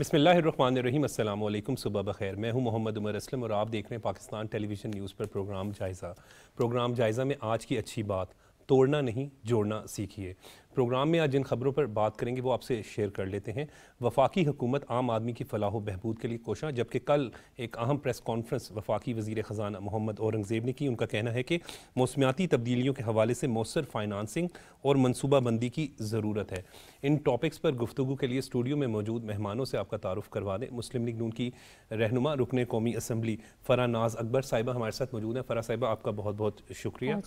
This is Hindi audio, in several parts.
बसमीम अल्लाम सुबह बखैर मैं हूं मोहम्मद उमर असलम और आप देख रहे हैं पाकिस्तान टेलीविज़न न्यूज़ पर प्रोग्राम जायज़ा प्रोग्राम जायज़ा में आज की अच्छी बात तोड़ना नहीं जोड़ना सीखिए प्रोग्राम में आज जिन खबरों पर बात करेंगे वो आपसे शेयर कर लेते हैं वफाकी हुकूमत आम आदमी की फलाह व बहबूद के लिए कोशा जबकि कल एक अहम प्रेस कॉन्फ्रेंस वफाकी वजीर ख़जाना मोहम्मद औरंगज़ेब ने की उनका कहना है कि मौसमियाती तब्दीलियों के हवाले से मौसर फाइनानसिंग और मनसूबाबंदी की ज़रूरत है इन टॉपिक्स पर गुफ्तु के लिए स्टूडियो में मौजूद मेहमानों से आपका तारुफ करवा दें मुस्लिम लीग नून की रहनुमा रुकन कौमी असम्बली फ़रा नाज अकबर साहिबा हमारे साथ मौजूद हैं फ़रा साहिबा आपका बहुत बहुत शुक्रिया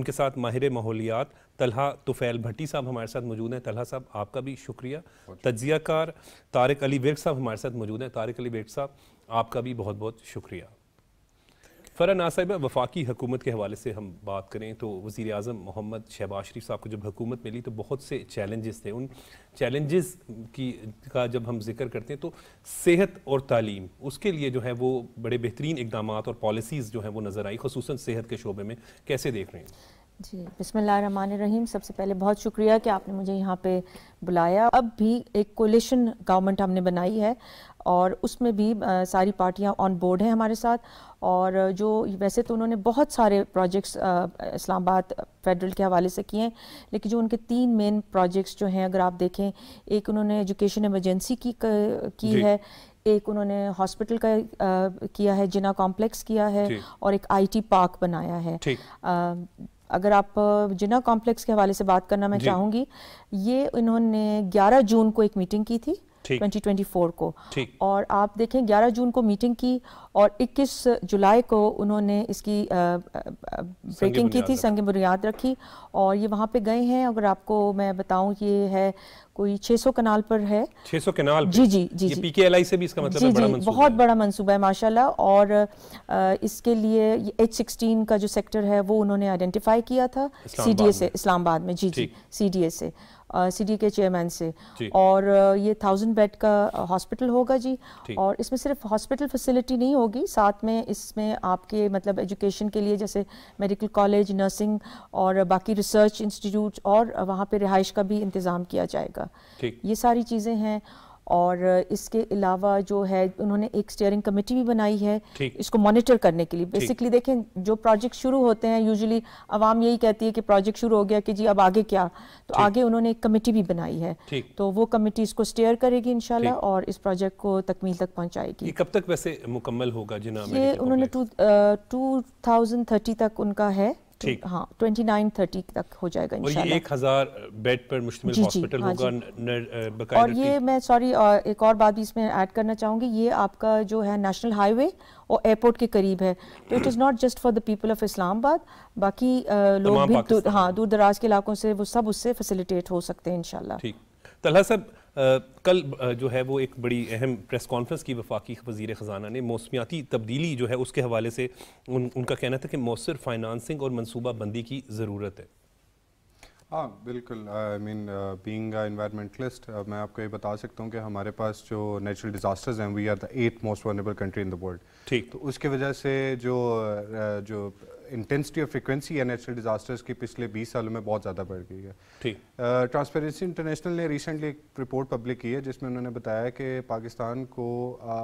उनके साथ माहिर माहौलियात तलहा तुफैल भट्टी साहब हमारे साथ मौजूद हैं तलहा साहब आपका भी शुक्रिया तजिया कार तारक अली बेग साहब हमारे साथ मौजूद हैं तारक अली बेग साहब आपका भी बहुत बहुत शुक्रिया फ़रा साहब वफाकी हकूमत के हवाले से हम बात करें तो वज़ी अजम मोहम्मद शहबाज शरीफ साहब को जब हुकूमत मिली तो बहुत से चैलेंजेस थे उन चैलेंजेस की का जब हम जिक्र करते हैं तो सेहत और तालीम उसके लिए जो है वो बड़े बेहतरीन इकदाम और पॉलिसीज़ जो हैं वो नज़र आई खसूस सेहत के शोबे में कैसे देख रहे हैं जी बिसमीम सबसे पहले बहुत शुक्रिया कि आपने मुझे यहाँ पे बुलाया अब भी एक कोलिशन गवर्नमेंट हमने बनाई है और उसमें भी आ, सारी पार्टियाँ ऑन बोर्ड हैं हमारे साथ और जो वैसे तो उन्होंने बहुत सारे प्रोजेक्ट्स इस्लामाबाद फेडरल के हवाले से किए हैं लेकिन जो उनके तीन मेन प्रोजेक्ट्स जो हैं अगर आप देखें एक उन्होंने एजुकेशन एमरजेंसी की की है एक उन्होंने हॉस्पिटल का आ, किया है जिना कॉम्प्लेक्स किया है और एक आईटी पार्क बनाया है अगर आप जिना कॉम्प्लेक्स के हवाले से बात करना मैं चाहूँगी ये इन्होंने 11 जून को एक मीटिंग की थी 2024 को और आप देखें 11 जून को मीटिंग की और 21 जुलाई को उन्होंने इसकी ब्रेकिंग की थी संग बुनियाद रखी और ये वहाँ पे गए हैं अगर आपको मैं बताऊँ ये है कोई 600 कनाल पर है 600 कनाल जी जी जी जी पीकेएलआई से भी इसका मतलब जी, बड़ा जी, बहुत है। बड़ा मंसूबा है माशाल्लाह और आ, इसके लिए एच सिक्सटीन का जो सेक्टर है वो उन्होंने आइडेंटिफाई किया था सी डी ए से इस्लामाबाद में जी जी सी डी ए से सिटी के चेयरमैन से और ये थाउजेंड बेड का हॉस्पिटल होगा जी और इसमें सिर्फ हॉस्पिटल फैसिलिटी नहीं होगी साथ में इसमें आपके मतलब एजुकेशन के लिए जैसे मेडिकल कॉलेज नर्सिंग और बाकी रिसर्च इंस्टीट्यूट और वहाँ पर रिहाइश का भी इंतज़ाम किया जाएगा ये सारी चीज़ें हैं और इसके अलावा जो है उन्होंने एक स्टेयरिंग कमेटी भी बनाई है इसको मॉनिटर करने के लिए बेसिकली देखें जो प्रोजेक्ट शुरू होते हैं यूजुअली आवाम यही कहती है कि प्रोजेक्ट शुरू हो गया कि जी अब आगे क्या तो आगे उन्होंने एक कमेटी भी बनाई है तो वो कमेटी इसको स्टेयर करेगी इनशाला और इस प्रोजेक्ट को तकमील तक पहुँचाएगी कब तक वैसे मुकम्मल होगा जिन्होंने ये उन्होंने टू थाउजेंड थर्टी तक उनका है हाँ ट्वेंटी नाइन थर्टी तक हो जाएगा और ये एक हज़ार बेड पर हाँ होगा और ये मैं सॉरी एक और बात भी इसमें ऐड करना ये आपका जो है नेशनल हाईवे और एयरपोर्ट के करीब है तो it is not just for the people of Islamabad बाकी लोग भी दूर, हाँ दूर दराज के इलाकों से वो सब उससे फैसिलिटेट हो सकते हैं इनशाला तलहा साहब कल जो है वो एक बड़ी अहम प्रेस कॉन्फ्रेंस की वफाकी वजीर ख़जाना ने मौसमियाती तब्दीली जो है उसके हवाले से उन, उनका कहना था कि मौसर फाइनानसिंग और मनसूबा बंदी की ज़रूरत है हाँ बिल्कुल आई मीन बीइंग इन्वायरमेंटलिस्ट मैं आपको ये बता सकता हूँ कि हमारे पास जो नेचुरल डिजास्टर्स हैं we are the at most vulnerable country in the world ठीक तो उसके वजह से जो uh, जो इंटेंसिटी ऑफ फ्रिक्वेंसी या नेचुरल डिजास्टर्स की पिछले 20 सालों में बहुत ज़्यादा बढ़ गई है ठीक ट्रांसपेरेंसी इंटरनेशनल ने रिसेंटली एक रिपोर्ट पब्लिक की है जिसमें उन्होंने बताया कि पाकिस्तान को आ,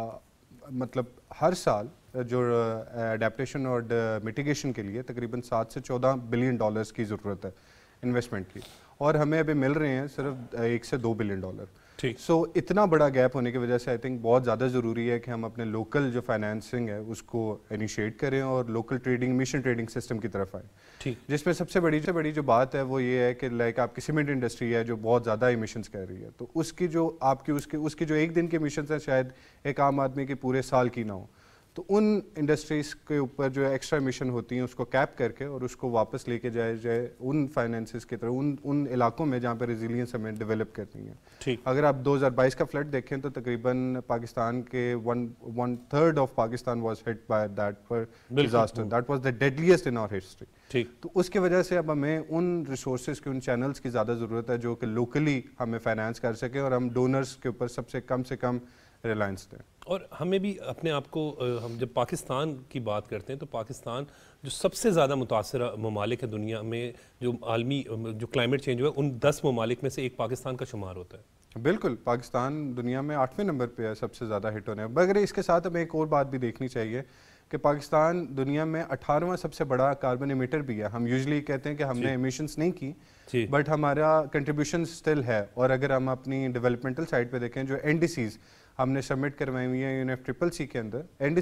मतलब हर साल जो अडेप्टशन और मिटिगेशन के लिए तकरीबन सात से चौदह बिलियन डॉलर्स की ज़रूरत है इन्वेस्टमेंट की और हमें अभी मिल रहे हैं सिर्फ एक से दो बिलियन डॉलर ठीक सो so, इतना बड़ा गैप होने की वजह से आई थिंक बहुत ज़्यादा ज़रूरी है कि हम अपने लोकल जो फाइनेंसिंग है उसको इनिशिएट करें और local trading mission trading system की तरफ आए ठीक जिसमें सबसे बड़ी से बड़ी जो बात है वो ये है कि लाइक आपकी सीमेंट इंडस्ट्री है जो बहुत ज़्यादा इमिशंस कर रही है तो उसकी जो आपकी उसके उसकी जो एक दिन के इमिशन हैं शायद एक आम आदमी के पूरे साल की ना हो तो उन इंडस्ट्रीज़ के ऊपर जो एक्स्ट्रा मिशन होती हैं उसको कैप करके और उसको वापस लेके जाया जाए उन फाइनेंसिस की तरह उन उन इलाकों में जहाँ पर रिजिलियंस हमें डेवलप करनी है ठीक अगर आप 2022 का फ्लड देखें तो तकरीबन पाकिस्तान के one one third of Pakistan was hit by that पर disaster that was the deadliest in our history ठीक तो उसकी वजह से अब हमें उन रिसोर्स की उन चैनल्स की ज़्यादा ज़रूरत है जो कि लोकली हमें फाइनेंस कर सके और हम डोनर्स के ऊपर सबसे कम से कम रिलायंस ने और हमें भी अपने आप को हम जब पाकिस्तान की बात करते हैं तो पाकिस्तान जो सबसे ज़्यादा मुतासर ममालिक है दुनिया में जो आलमी जो क्लाइमेट चेंज हुआ है उन दस ममालिक में से एक पाकिस्तान का शुमार होता है बिल्कुल पाकिस्तान दुनिया में आठवें नंबर पे है सबसे ज़्यादा हिट होने मगर इसके साथ हमें एक और बात भी देखनी चाहिए कि पाकिस्तान दुनिया में अठारहवा सबसे बड़ा कार्बन इमिटर भी है हम यूजली कहते हैं कि हमने एमिशंस नहीं की बट हमारा कंट्रीब्यूशन स्टिल है और अगर हम अपनी डेवलपमेंटल साइड पे देखें जो एन हमने सबमिट करवाई हुई है यूनिफ ट्रिपल सी के अंदर एन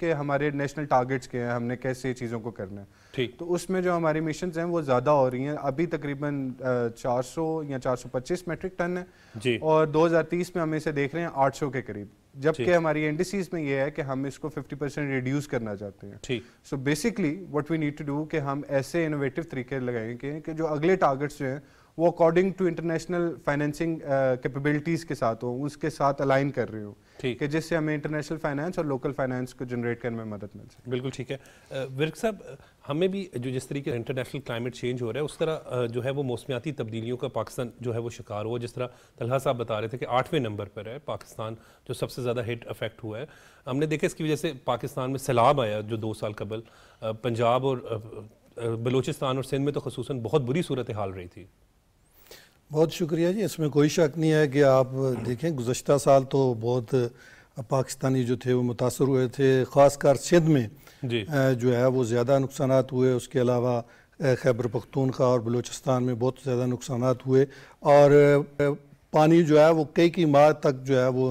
के हमारे नेशनल टारगेट्स के हैं हमने कैसे चीज़ों को करना है ठीक तो उसमें जो हमारी मिशन हैं वो ज़्यादा हो रही हैं अभी तकरीबन 400 या 425 मेट्रिक टन है जी और 2030 में हम इसे देख रहे हैं 800 के करीब जबकि हमारी एनडीसीज में ये है कि हम इसको 50 परसेंट रिड्यूस करना चाहते हैं ठीक so basically what we need to do कि हम ऐसे इनोवेटिव तरीके लगाएंगे कि जो अगले टारगेट्स जो हैं वो according to international financing capabilities के साथ हो उसके साथ अलाइन कर रही हो है जिससे हमें इंटरनेशनल फाइनेंस और लोकल फाइनेंस को जनरेट करने में मदद मिल सके बिल्कुल ठीक है वर्क साहब हमें भी जो जिस तरीके इंटरनेशनल क्लाइमेट चेंज हो रहा है उस तरह जो है वो मौसमियाती तब्दीलियों का पाकिस्तान जो है वो शिकार हुआ जिस तरह तलहा साहब बता रहे थे कि आठवें नंबर पर है पाकिस्तान जो सबसे ज़्यादा हिट अफेक्ट हुआ है हमने देखा इसकी वजह से पाकिस्तान में सैलाब आया जो दो साल कबल पंजाब और बलोचिस्तान और सिंध में तो खसूस बहुत बुरी सूरत हाल रही थी बहुत शुक्रिया जी इसमें कोई शक नहीं है कि आप देखें गुज्त साल तो बहुत पाकिस्तानी जो थे वो मुतासर हुए थे ख़ासकर सिंध में जो है वो ज़्यादा नुकसान हुए उसके अलावा खैबर पख्तूनखा और बलूचिस्तान में बहुत ज़्यादा नुकसान हुए और पानी जो है वो कई कई माह तक जो है वो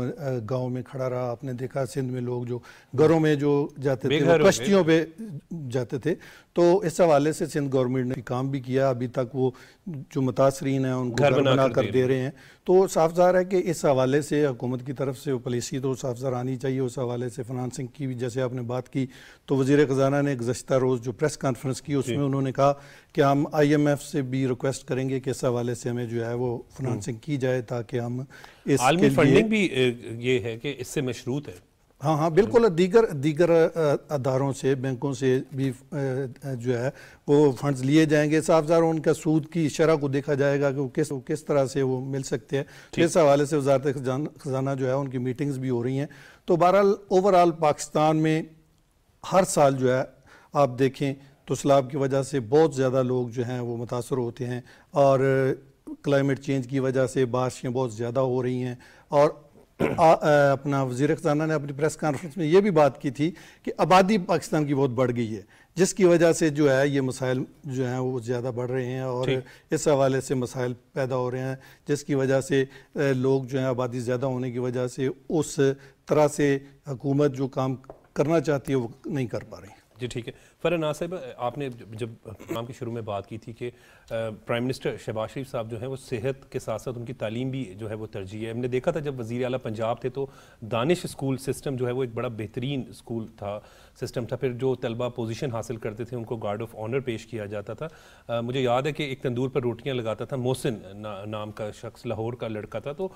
गांव में खड़ा रहा आपने देखा सिंध में लोग जो घरों में जो जाते थे कश्तियों पे जाते थे तो इस हवाले से सिंध गवर्नमेंट ने काम भी किया अभी तक वो जो मुतासरीन हैं उनको घर बना कर दे रहे हैं तो साफ जहर है कि इस हवाले से हुकूमत की तरफ से पॉलिसी तो साफ जहर आनी चाहिए उस हवाले से फिनंसिंग की भी जैसे आपने बात की तो वजीर ख़जाना ने गुजशत रोज़ जो प्रेस कॉन्फ्रेंस की उसमें उन्होंने कहा कि हम आई एम एफ से भी रिक्वेस्ट करेंगे कि इस हवाले से हमें जो है वो फिनंसिंग हम्म। की जाए ताकि हम इस फंडिंग भी ये है कि इससे मशरूत है हाँ हाँ बिल्कुल दीगर दीगर अदारों से बैंकों से भी जो है वो फंड्स लिए जाएंगे साफ साफ उनका सूद की शरह को देखा जाएगा कि वो किस किस तरह से वो मिल सकते हैं इस हवाले से वजारत खजाना जो है उनकी मीटिंग्स भी हो रही हैं तो बहरहाल ओवरऑल पाकिस्तान में हर साल जो है आप देखें तो सैलाब की वजह से बहुत ज़्यादा लोग जो हैं वो मुतासर होते हैं और क्लाइमेट चेंज की वजह से बारिशें बहुत ज़्यादा हो रही हैं और आ, अपना वजीर खजाना ने अपनी प्रेस कॉन्फ्रेंस में ये भी बात की थी कि आबादी पाकिस्तान की बहुत बढ़ गई है जिसकी वजह से जो है ये मसाइल जो हैं वो ज़्यादा बढ़ रहे हैं और इस हवाले से मसाइल पैदा हो रहे हैं जिसकी वजह से लोग जो हैं आबादी ज़्यादा होने की वजह से उस तरह से हुकूमत जो काम करना चाहती है वो नहीं कर पा रही जी ठीक है ना साहब आपने जब नाम के शुरू में बात की थी कि प्राइम मिनिस्टर शहबाज शरीफ साहब जो है वो सेहत के साथ साथ उनकी तालीम भी जो है वो तरजीह है हमने देखा था जब वजीर अल पंजाब थे तो दानिश स्कूल सिस्टम जो है वो एक बड़ा बेहतरीन स्कूल था सिस्टम था फिर जो तलबा पोजिशन हासिल करते थे उनको गार्ड ऑफ ऑनर पेश किया जाता था आ, मुझे याद है कि एक तंदूर पर रोटियाँ लगाता था मोहसिन ना, नाम का शख्स लाहौर का लड़का था तो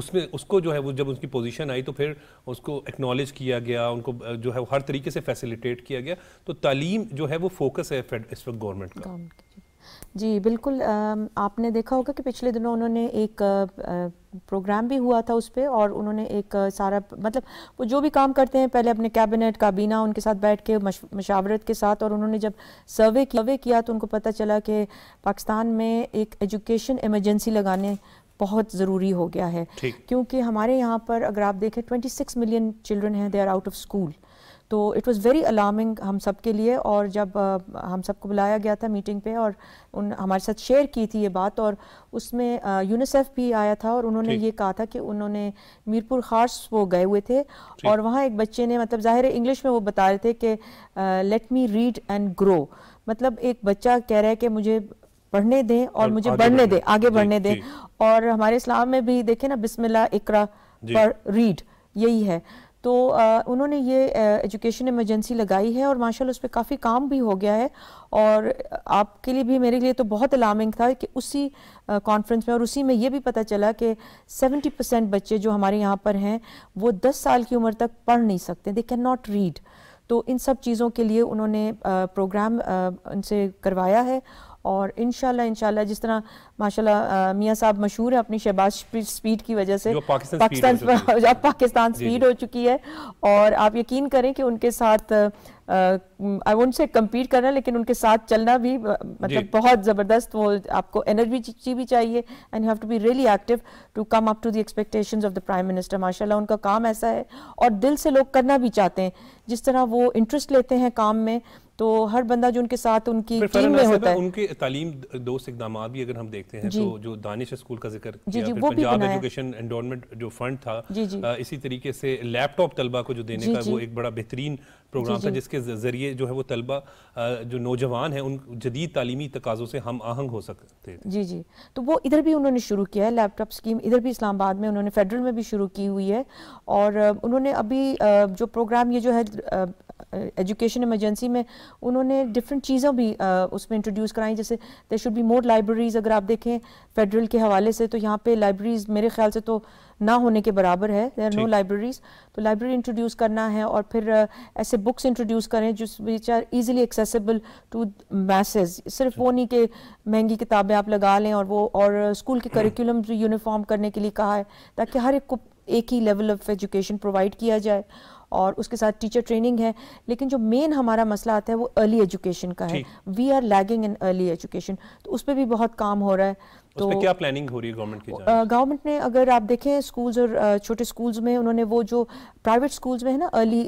उसमें उसको जो है वो जब उसकी पोजीशन आई तो फिर उसको एक्नॉलेज किया गया उनको जो है हर तरीके से फैसिलिटेट किया गया तो तालीम जो है वो फोकस है इस वक्त गवर्नमेंट का जी बिल्कुल आपने देखा होगा कि पिछले दिनों उन्होंने एक प्रोग्राम भी हुआ था उस पर और उन्होंने एक सारा मतलब वो जो भी काम करते हैं पहले अपने कैबिनेट काबीना उनके साथ बैठ के मशावरत के साथ और उन्होंने जब सर्वे सर्वे किया तो उनको पता चला कि पाकिस्तान में एक एजुकेशन इमरजेंसी लगाने बहुत ज़रूरी हो गया है क्योंकि हमारे यहाँ पर अगर आप देखें ट्वेंटी मिलियन चिल्ड्रन हैं they are out of school तो इट वाज़ वेरी अलार्मिंग हम सब के लिए और जब आ, हम सबको बुलाया गया था मीटिंग पे और उन हमारे साथ शेयर की थी ये बात और उसमें यूनिसेफ भी आया था और उन्होंने ये कहा था कि उन्होंने मीरपुर खास वो गए हुए थे और वहाँ एक बच्चे ने मतलब ज़ाहिर इंग्लिश में वो बता रहे थे कि let me read and grow मतलब एक बच्चा कह रहा है कि मुझे पढ़ने दें और, और मुझे बढ़ने दें आगे बढ़ने दें और हमारे इस्लाम में भी देखें ना बिस्मिल्लाह इकरा पर रीड यही है तो उन्होंने ये एजुकेशन इमरजेंसी लगाई है और माशाल्लाह उस पर काफ़ी काम भी हो गया है और आपके लिए भी मेरे लिए तो बहुत अलार्मिंग था कि उसी कॉन्फ्रेंस में और उसी में ये भी पता चला कि 70 परसेंट बच्चे जो हमारे यहाँ पर हैं वो 10 साल की उम्र तक पढ़ नहीं सकते दे कैन नॉट रीड तो इन सब चीज़ों के लिए उन्होंने प्रोग्राम उनसे करवाया है और इन शह जिस तरह माशाल्लाह मियाँ साहब मशहूर है अपनी शहबाज स्पीड की वजह से पाकिस्तान अब पाकिस्तान स्पीड हो चुकी है और आप यकीन करें कि उनके साथ आई वोट से कम्पीट करना लेकिन उनके साथ चलना भी मतलब बहुत ज़बरदस्त वो आपको एनर्जी भी चाहिए and have to be really active to come up to the expectations of the prime minister माशाल्लाह उनका काम ऐसा है और दिल से लोग करना भी चाहते हैं जिस तरह वो इंटरेस्ट लेते हैं काम में तो हर बंदा जो उनके साथ उनकी टीम में होता है उनके तालीम दोस्त इकदाम भी अगर हम देखते हैं तो जो दानिश स्कूल का जिक्र जी जी वो पंजाब एजुकेशन एंडोमेंट जो फंड था जी जी आ, इसी तरीके से लैपटॉप तलबा को जो देने जी का जी वो एक बड़ा बेहतरीन प्रोग्राम था जिसके जरिए जो है वो तलबा जो नौजवान है उन जदीद तालीमी तकाज़ों से हम आहंग हो सकते थे जी जी तो वो इधर भी उन्होंने शुरू किया है लैपटॉप स्कीम इधर भी इस्लामाबाद में उन्होंने फेडरल में भी शुरू की हुई है और उन्होंने अभी जो प्रोग्राम ये जो है एजुकेशन uh, इमरजेंसी में उन्होंने डिफरेंट चीज़ें भी uh, उसमें इंट्रोड्यूस कराई जैसे there should be more libraries अगर आप देखें फेडरल के हवाले से तो यहाँ पे लाइब्रेरीज़ मेरे ख्याल से तो ना होने के बराबर है देर नो लाइब्रेरीज़ तो लाइब्रेरी इंट्रोड्यूस करना है और फिर uh, ऐसे बुक्स इंट्रोड्यूस करें जिस which are easily accessible to masses सिर्फ वो नहीं कि महंगी किताबें आप लगा लें और वो और स्कूल के करिकुलम यूनिफॉर्म करने के लिए कहा है ताकि हर एक को एक ही लेवल ऑफ एजुकेशन प्रोवाइड किया जाए और उसके साथ टीचर ट्रेनिंग है लेकिन जो मेन हमारा मसला आता है वो अर्ली एजुकेशन का है we are lagging in early education तो उस पर भी बहुत काम हो रहा है तो उस पे क्या प्लानिंग हो रही है गवर्नमेंट की गवर्नमेंट ने अगर आप देखें स्कूल्स और छोटे स्कूल्स में उन्होंने वो जो प्राइवेट स्कूल्स में है ना अर्ली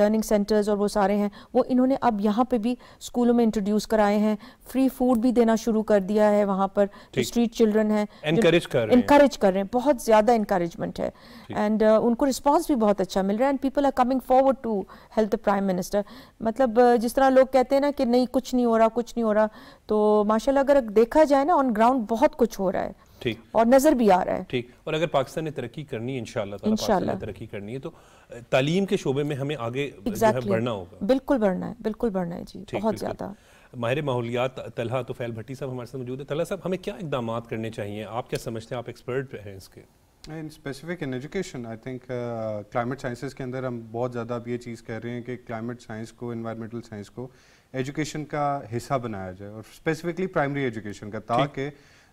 लर्निंग सेंटर्स और वो सारे हैं वो इन्होंने अब यहाँ पे भी स्कूलों में इंट्रोड्यूस कराए हैं फ्री फूड भी देना शुरू कर दिया है वहाँ पर स्ट्रीट चिल्ड्रन है इंकरेज कर रहे हैं बहुत ज़्यादा इंकरेजमेंट है एंड उनको रिस्पॉन्स भी बहुत अच्छा मिल रहा है and people are coming forward to health prime minister मतलब जिस तरह लोग कहते हैं ना कि नहीं कुछ नहीं हो रहा कुछ नहीं हो रहा तो माशाल्लाह अगर देखा जाए ना ऑन ग्राउंड बहुत कुछ हो रहा है ठीक और नजर भी आ रहा है ठीक और अगर पाकिस्तान ने तरक्की करनी है इंशाल्लाह तरक्की करनी है तो तालीम के शोबे में हमें आगे exactly. बढ़ना होगा बिल्कुल बढ़ना है बिल्कुल बढ़ना है जी बहुत ज्यादा माहिर माहौलियात तलहा तो फैल भट्टी साहब हमारे साथ मौजूद है तलहा साहब हमें क्या इकदाम करने चाहिए आप क्या समझते हैं आप एक्सपर्ट हैं इसके in specific in education I think climate sciences के अंदर हम बहुत ज़्यादा अब ये चीज़ कह रहे हैं कि क्लाइमेट साइंस को इन्वायरमेंटल साइंस को एजुकेशन का हिस्सा बनाया जाए और स्पेसिफिकली प्राइमरी एजुकेशन का ताकि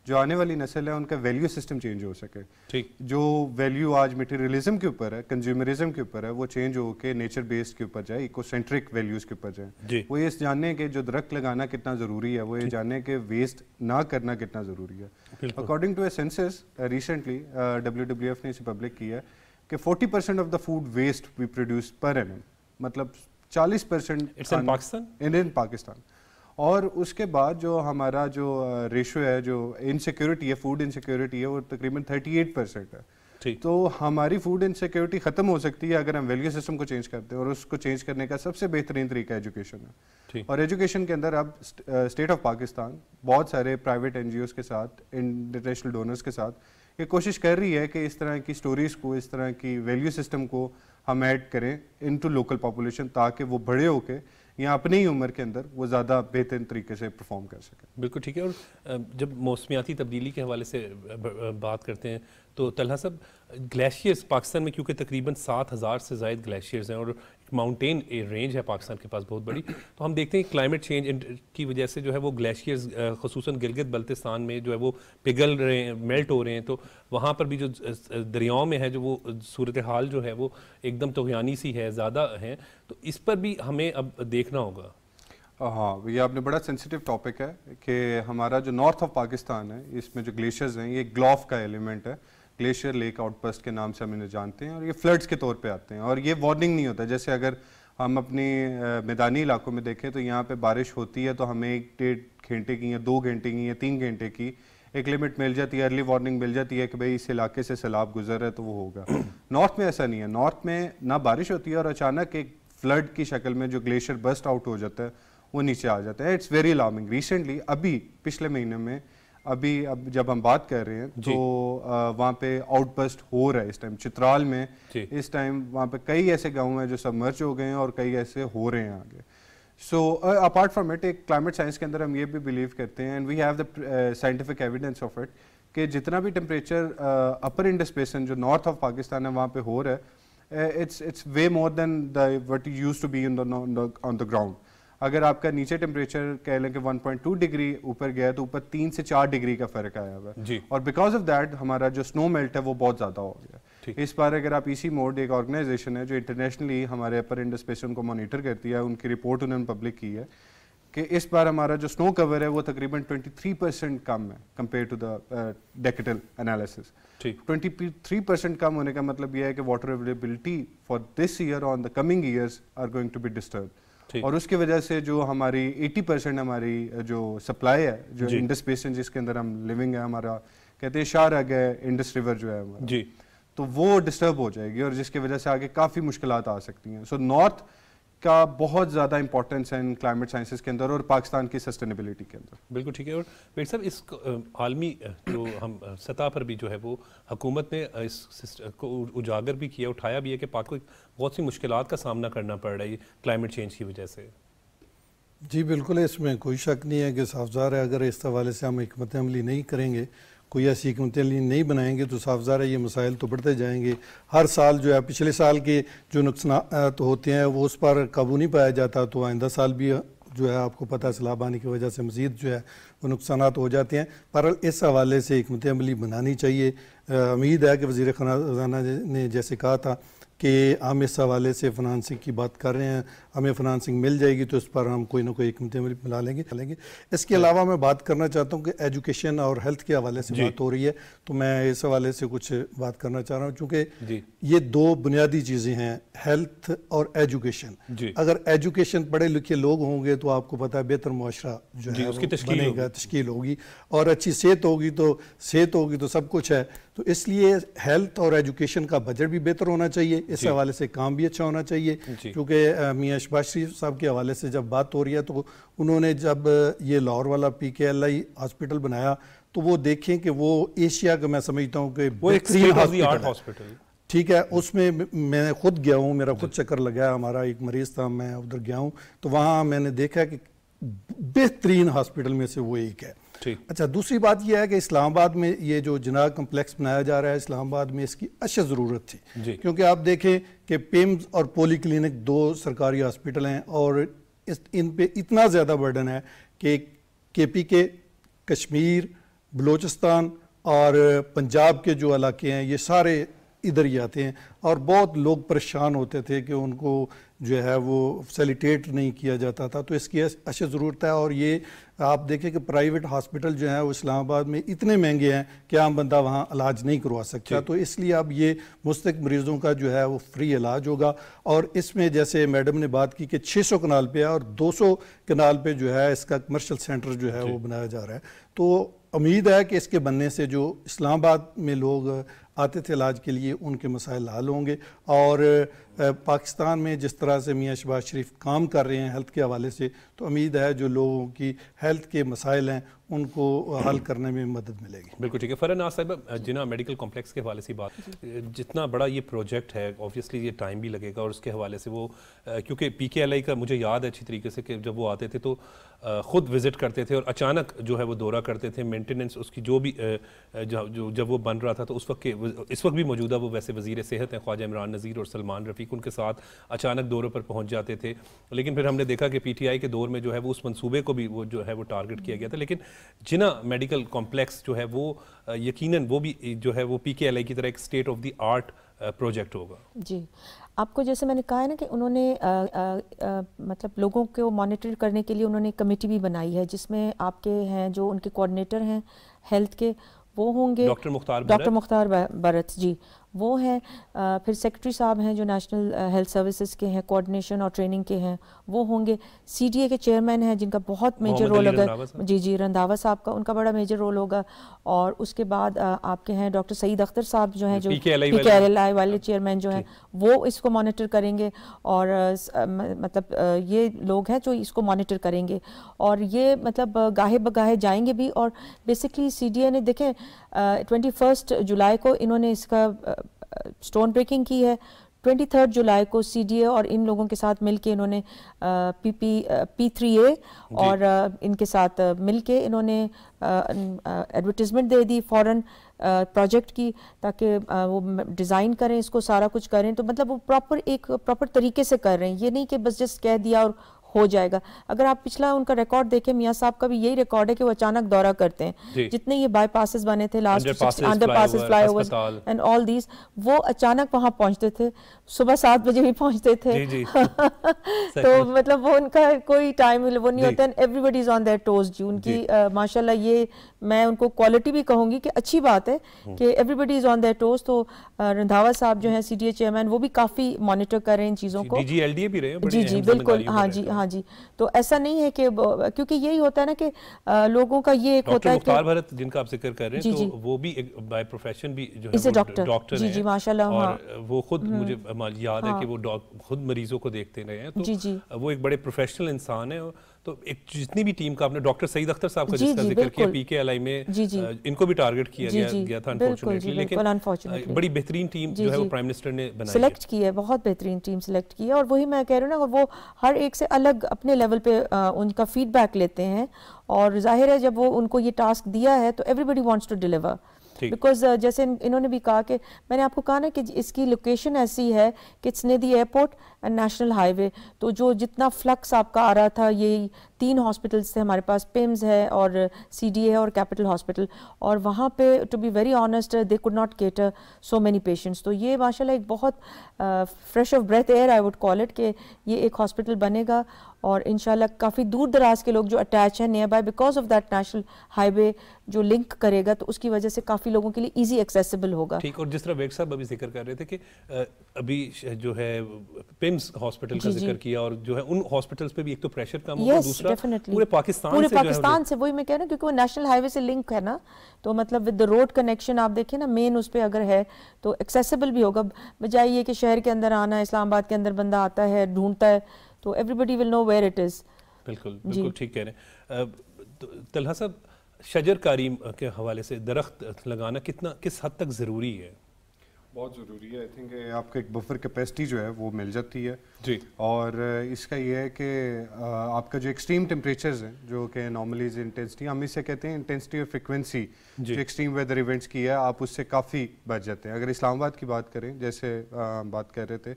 जो आने वाली नस्ल है उनका वैल्यू सिस्टम चेंज हो सके ठीक जो वैल्यू आज मटेरियलिज्म के ऊपर है कंज्यूमरिज्म के ऊपर है वो चेंज हो के नेचर बेस्ड के ऊपर जाए इकोसेंट्रिक वैल्यूज के ऊपर जाए वो ये जानने के जो दरख्त लगाना कितना ज़रूरी है वो ये जानने के वेस्ट ना करना कितना ज़रूरी है according to a census recently W W F ने इसे पब्लिक किया कि forty percent of the food waste we produce per an मतलब 40 percent in Pakistan Indian Pakistan और उसके बाद जो हमारा जो रेशो है जो इनसिक्योरिटी है फूड इनसिक्योरिटी है वो तकरीबन 38 परसेंट है तो हमारी फूड इनसिक्योरिटी ख़त्म हो सकती है अगर हम वैल्यू सिस्टम को चेंज करते हैं और उसको चेंज करने का सबसे बेहतरीन तरीका एजुकेशन है और एजुकेशन के अंदर अब स्टेट ऑफ पाकिस्तान बहुत सारे प्राइवेट एन के साथ इंटरनेशनल डोनर्स के साथ ये कोशिश कर रही है कि इस तरह की स्टोरीज़ को इस तरह की वैल्यू सिस्टम को हम ऐड करें इन टू लोकल पॉपुलेशन ताकि वो बड़े होके या अपनी ही उम्र के अंदर वो ज़्यादा बेहतरीन तरीके से परफॉर्म कर सकें बिल्कुल ठीक है और जब मौसमियाती तब्दीली के हवाले से बात करते हैं तो तलहा साहब ग्लेशियर्स पाकिस्तान में क्योंकि तकरीबन सात हज़ार से जायद ग्लेशियर्स हैं और माउंटेन रेंज है पाकिस्तान के पास बहुत बड़ी तो हम देखते हैं क्लाइमेट चेंज की वजह से जो है वो ग्लेशियर्स खसूस गिलगित बल्तिस्तान में जो है वो पिघल रहे हैं मेल्ट हो रहे हैं तो वहाँ पर भी जो दरियाओं में है जो वो सूरत हाल जो है वो एकदम तोहयानी सी है ज़्यादा है तो इस पर भी हमें अब देखना होगा हाँ ये आपने बड़ा सेंसिटिव टॉपिक है कि हमारा जो नॉर्थ ऑफ पाकिस्तान है इसमें जो ग्लेशियर्स हैं ये ग्लॉफ का एलिमेंट है ग्लेशियर लेक आउटपस्ट के नाम से हम इन्हें जानते हैं और ये फ्लड्स के तौर पे आते हैं और ये वार्निंग नहीं होता जैसे अगर हम अपनी मैदानी इलाकों में देखें तो यहाँ पे बारिश होती है तो हमें एक डेढ़ घंटे की या दो घंटे की या तीन घंटे की एक लिमिट मिल जाती है अर्ली वार्निंग मिल जाती है कि भाई इस इलाके से सैलाब गुजर रहा है तो वो होगा नॉर्थ में ऐसा नहीं है नॉर्थ में ना बारिश होती है और अचानक एक फ्लड की शक्ल में जो ग्लेशियर बस्ट आउट हो जाता है वो नीचे आ जाता है इट्स वेरी अलार्मिंग रिसेंटली अभी पिछले महीने में अभी अब जब हम बात कर रहे हैं तो वहाँ पे आउटबस्ट हो रहा है इस टाइम चित्राल में इस टाइम वहाँ पे कई ऐसे गांव हैं जो सब मर्च हो गए हैं और कई ऐसे हो रहे हैं आगे सो अपार्ट फ्रॉम इट एक क्लाइमेट साइंस के अंदर हम ये भी बिलीव करते हैं and we have the scientific evidence of it कि जितना भी टेम्परेचर अपर इंडस बेसन जो नॉर्थ ऑफ पाकिस्तान है वहाँ पे हो रहा है it's it's way more than the what use to be in on the ground अगर आपका नीचे टेम्परेचर कह लें कि 1.2 डिग्री ऊपर गया तो ऊपर तीन से चार डिग्री का फर्क आया हुआ है और बिकॉज ऑफ दैट हमारा जो स्नो मेल्ट है वो बहुत ज़्यादा हो गया इस बार अगर आप इसी मोड एक ऑर्गेनाइजेशन है जो इंटरनेशनली हमारे अपर इंडस्पेस को मॉनिटर करती है उनकी रिपोर्ट उन्होंने पब्लिक की है कि इस बार हमारा जो स्नो कवर है वो तकरीबन 23 परसेंट कम है compare to the decadal analysis 23 percent कम होने का मतलब यह है कि water availability for this year on the coming years are going to be disturb और उसकी वजह से जो हमारी 80 परसेंट हमारी जो सप्लाई है जो इंडस बेसन जिसके अंदर हम लिविंग है हमारा कहते हैं शार आ गया इंडस रिवर जो है हमारा जी तो वो डिस्टर्ब हो जाएगी और जिसकी वजह से आगे काफ़ी मुश्किल आ सकती हैं सो नॉर्थ का बहुत ज़्यादा इंपॉर्टेंस है इन क्लाइमेट साइंसेज के अंदर और पाकिस्तान की सस्टेनेबिलिटी के अंदर बिल्कुल ठीक है और बेट साहब इस आलमी जो हम सतह पर भी जो है वो हकूमत ने इस को उजागर भी किया उठाया भी है कि पाक को बहुत सी मुश्किल का सामना करना पड़ रहा है क्लाइमेट चेंज की वजह से जी बिल्कुल इसमें कोई शक नहीं है कि रहा है अगर इस हवाले से हम हमत अमली नहीं करेंगे कोई ऐसी हमत नहीं बनाएंगे तो साफ ज़ाहिर है ये मसाइल तो बढ़ते जाएंगे हर साल जो है पिछले साल के जो तो होते हैं वो उस पर काबू नहीं पाया जाता तो आइंदा साल भी जो है आपको पता है सैलाब आने की वजह से मज़ीद जो है वो नुकसान हो जाते हैं पर इस हवाले से हमत अमली बनानी चाहिए उम्मीद है कि वज़ी खाना ने जैसे कहा था कि हम इस हवाले से फिनंसिंग की बात कर रहे हैं हमें फिनंसिंग मिल जाएगी तो इस पर हम कोई ना कोई हमतें मिला लेंगे लेंगे इसके अलावा मैं बात करना चाहता हूँ कि एजुकेशन और हेल्थ के हवाले से बात हो रही है तो मैं इस हवाले से कुछ बात करना चाह रहा हूँ चूँकि ये दो बुनियादी चीज़ें हैं हेल्थ और एजुकेशन अगर एजुकेशन पढ़े लिखे लोग होंगे तो आपको पता है बेहतर मुआरा जो है उसकी तश्कील होगी और अच्छी सेहत होगी तो सेहत होगी तो सब कुछ है तो इसलिए हेल्थ और एजुकेशन का बजट भी बेहतर होना चाहिए इस हवाले से काम भी अच्छा होना चाहिए क्योंकि मियाँ शबाज शरीफ साहब के हवाले से जब बात हो रही है तो उन्होंने जब ये लाहौर वाला पी के एल आई हॉस्पिटल बनाया तो वो देखें कि वो एशिया का मैं समझता हूँ कि हॉस्पिटल ठीक है उसमें मैं खुद गया हूँ मेरा खुद चक्कर लगा हमारा एक मरीज था मैं उधर गया हूँ तो वहाँ मैंने देखा कि बेहतरीन हॉस्पिटल में से वो एक है अच्छा दूसरी बात यह है कि इस्लामाबाद में ये जो जनाह कम्प्लेक्स बनाया जा रहा है इस्लामाबाद में इसकी अच्छा ज़रूरत थी क्योंकि आप देखें कि पिम्स और पोली क्लिनिक दो सरकारी हॉस्पिटल हैं और इस इन पे इतना ज़्यादा बर्डन है कि के पी के कश्मीर बलूचिस्तान और पंजाब के जो इलाके हैं ये सारे इधर ही आते हैं और बहुत लोग परेशान होते थे कि उनको जो है वो फैसिलिटेट नहीं किया जाता था तो इसकी अच्छी ज़रूरत है और ये आप देखें कि प्राइवेट हॉस्पिटल जो है वो इस्लामाबाद में इतने महंगे हैं कि आम बंदा वहाँ इलाज नहीं करवा सकता तो इसलिए अब ये मुस्तक मरीज़ों का जो है वो फ्री इलाज होगा और इसमें जैसे मैडम ने बात की कि 600 कनाल पे है और 200 कनाल पे जो है इसका कमर्शल सेंटर जो है वो बनाया जा रहा है तो उम्मीद है कि इसके बनने से जो इस्लामाबाद में लोग आते थे इलाज के लिए उनके मसाइल हल होंगे और पाकिस्तान में जिस तरह से मियाँ शबाज शरीफ काम कर रहे हैं हेल्थ के हवाले से तो उम्मीद है जो लोगों की हेल्थ के मसाइल हैं उनको हल करने में मदद मिलेगी बिल्कुल ठीक है ना साहब जिना मेडिकल कॉम्प्लेक्स के हवाले से बात जितना बड़ा ये प्रोजेक्ट है ऑब्वियसली ये टाइम भी लगेगा और उसके हवाले से वो क्योंकि पी के एल आई का मुझे याद है अच्छी तरीके से कि जब वो आते थे तो ख़ुद विज़िट करते थे और अचानक जो है वो दौरा करते थे मेंटेनेंस उसकी जो भी जो जब वो बन रहा था तो उस वक्त के इस वक्त भी मौजूदा वो वैसे वजीर सेहत हैं ख्वाजा इमरान नज़ीर और सलमान रफ़ी रफीक उनके साथ अचानक दौरे पर पहुंच जाते थे लेकिन फिर हमने देखा कि पीटीआई के दौर में जो है वो उस मंसूबे को भी वो जो है वो टारगेट किया गया था लेकिन जिना मेडिकल कॉम्प्लेक्स जो है वो यकीनन वो भी जो है वो पी के एल आई की तरह एक state of the art project होगा जी आपको जैसे मैंने कहा है ना कि उन्होंने आ, आ, आ, मतलब लोगों को मॉनिटर करने के लिए उन्होंने कमेटी भी बनाई है जिसमें आपके हैं जो उनके कोऑर्डिनेटर हैं हेल्थ के वो होंगे डॉक्टर मुख्तार डॉक्टर मुख्तार भरत जी वो हैं फिर सेक्रेटरी साहब हैं जो नेशनल हेल्थ सर्विसेज के हैं कोऑर्डिनेशन और ट्रेनिंग के हैं वो होंगे सीडीए के चेयरमैन हैं जिनका बहुत मेजर रोल अगर जी जी रंधावा साहब का उनका बड़ा मेजर रोल होगा और उसके बाद आपके हैं डॉक्टर सईद अख्तर साहब जो हैं जो पी एल आई वाले चेयरमैन हाँ। जो हैं वो इसको मॉनिटर करेंगे और मतलब ये लोग हैं जो इसको मॉनिटर करेंगे और ये मतलब गाहे बगाहे जाएंगे भी और बेसिकली सी ने देखें ट्वेंटी जुलाई को इन्होंने इसका स्टोन ब्रेकिंग की है 23 जुलाई को सीडीए और इन लोगों के साथ मिलके इन्होंने P P P three A और इनके साथ मिलके इन्होंने एडवर्टिजमेंट दे दी फॉरेन प्रोजेक्ट की ताकि वो डिज़ाइन करें इसको सारा कुछ करें तो मतलब वो प्रॉपर एक प्रॉपर तरीके से कर रहे हैं ये नहीं कि बस जस्ट कह दिया और हो जाएगा अगर आप पिछला उनका रिकॉर्ड देखें मियाँ साहब का भी यही रिकॉर्ड है कि वो अचानक दौरा करते हैं जितने ये बाईपासेस बने थे last underpasses flyover and all these वो अचानक वहाँ पहुँचते थे सुबह सात बजे भी पहुँचते थे तो मतलब वो उनका कोई टाइम वो नहीं होता and everybody is on their toes जी उनकी माशाल्लाह ये मैं उनको क्वालिटी भी कहूँगी कि अच्छी बात है हम्म। कि everybody is on that toes तो रंधावा साहब जो हैं सी डी चेयरमैन वो भी काफ़ी मॉनिटर कर रहे हैं इन चीज़ों को जी एल भी रहे हैं जी जी बिल्कुल हाँ जी तो। हाँ जी तो ऐसा नहीं है कि क्योंकि यही होता है ना कि लोगों का ये एक होता है कि भारत जिनका आप जिक्र कर रहे हैं तो वो भी एक बाय प्रोफेशन भी जो है डॉक्टर डॉक्टर जी जी माशाल्लाह और हाँ। वो खुद हम्म। मुझे याद है कि हाँ। वो खुद मरीजों को देखते रहे हैं तो वो एक बड़े प्रोफेशनल इंसान है तो एक जितनी भी टीम का आपने डॉक्टर सईद अख्तर साहब का जिसका जिक्र किया पी के एल आई में जी जी, आ, इनको भी टारगेट किया जी, गया, जी, गया था अनफॉर्चुनेटली लेकिन बड़ी बेहतरीन टीम जो है वो प्राइम मिनिस्टर ने बनाई सिलेक्ट की है बहुत बेहतरीन टीम सिलेक्ट की है और वही मैं कह रही हूँ ना वो हर एक से अलग अपने लेवल पे उनका फीडबैक लेते हैं और जाहिर है जब वो उनको ये टास्क दिया है तो everybody wants to deliver because uh, जैसे इन्होंने भी कहा कि मैंने आपको कहा ना कि इसकी लोकेशन ऐसी है कि इट्स ने the airport and national highway तो जो जितना फ्लक्स आपका आ रहा था ये तीन हॉस्पिटल्स थे हमारे पास पिम्स है और सी डी है और कैपिटल हॉस्पिटल और वहाँ पे to be very honest they could not cater so many patients तो ये माशाल्लाह एक बहुत fresh of breath air I would call it कि ये एक हॉस्पिटल बनेगा और इन काफ़ी दूर दराज के लोग जो अटैच हैं near by because of that national highway जो लिंक करेगा तो उसकी वजह से काफ़ी लोगों के लिए ईजी एक्सेसिबल होगा ठीक और जिस तरह वेग साहब अभी जिक्र कर रहे थे कि अभी जो है पिम्स हॉस्पिटल का जिक्र किया और जो है उन हॉस्पिटल्स पे भी एक तो प्रेशर कम होगा yes, दूसरा definitely. पूरे पाकिस्तान पूरे से पाकिस्तान से वही मैं कह रहा हूँ क्योंकि वो नेशनल हाईवे से लिंक है ना तो मतलब विद द रोड कनेक्शन आप देखें ना मेन उस पर अगर है तो एक्सेसिबल भी होगा बजाय ये कि शहर के अंदर आना इस्लामाबाद के अंदर बंदा आता है ढूंढता है तो everybody will know where it is बिल्कुल बिल्कुल ठीक कह रहे हैं तो तलहा साहब शजरकारी के हवाले से दरख्त लगाना कितना किस हद तक ज़रूरी है बहुत ज़रूरी है आई थिंक आपका एक बफर कैपेसिटी जो है वो मिल जाती है जी और इसका ये है कि आपका जो एक्सट्रीम टेम्परेचर हैं जो कि नॉर्मली इंटेंसिटी हम इसे कहते हैं इंटेंसिटी और फ्रिक्वेंसी जो एक्सट्रीम वेदर इवेंट्स की है आप उससे काफ़ी बच जाते हैं अगर इस्लामाबाद की बात करें जैसे आ, बात कर रहे थे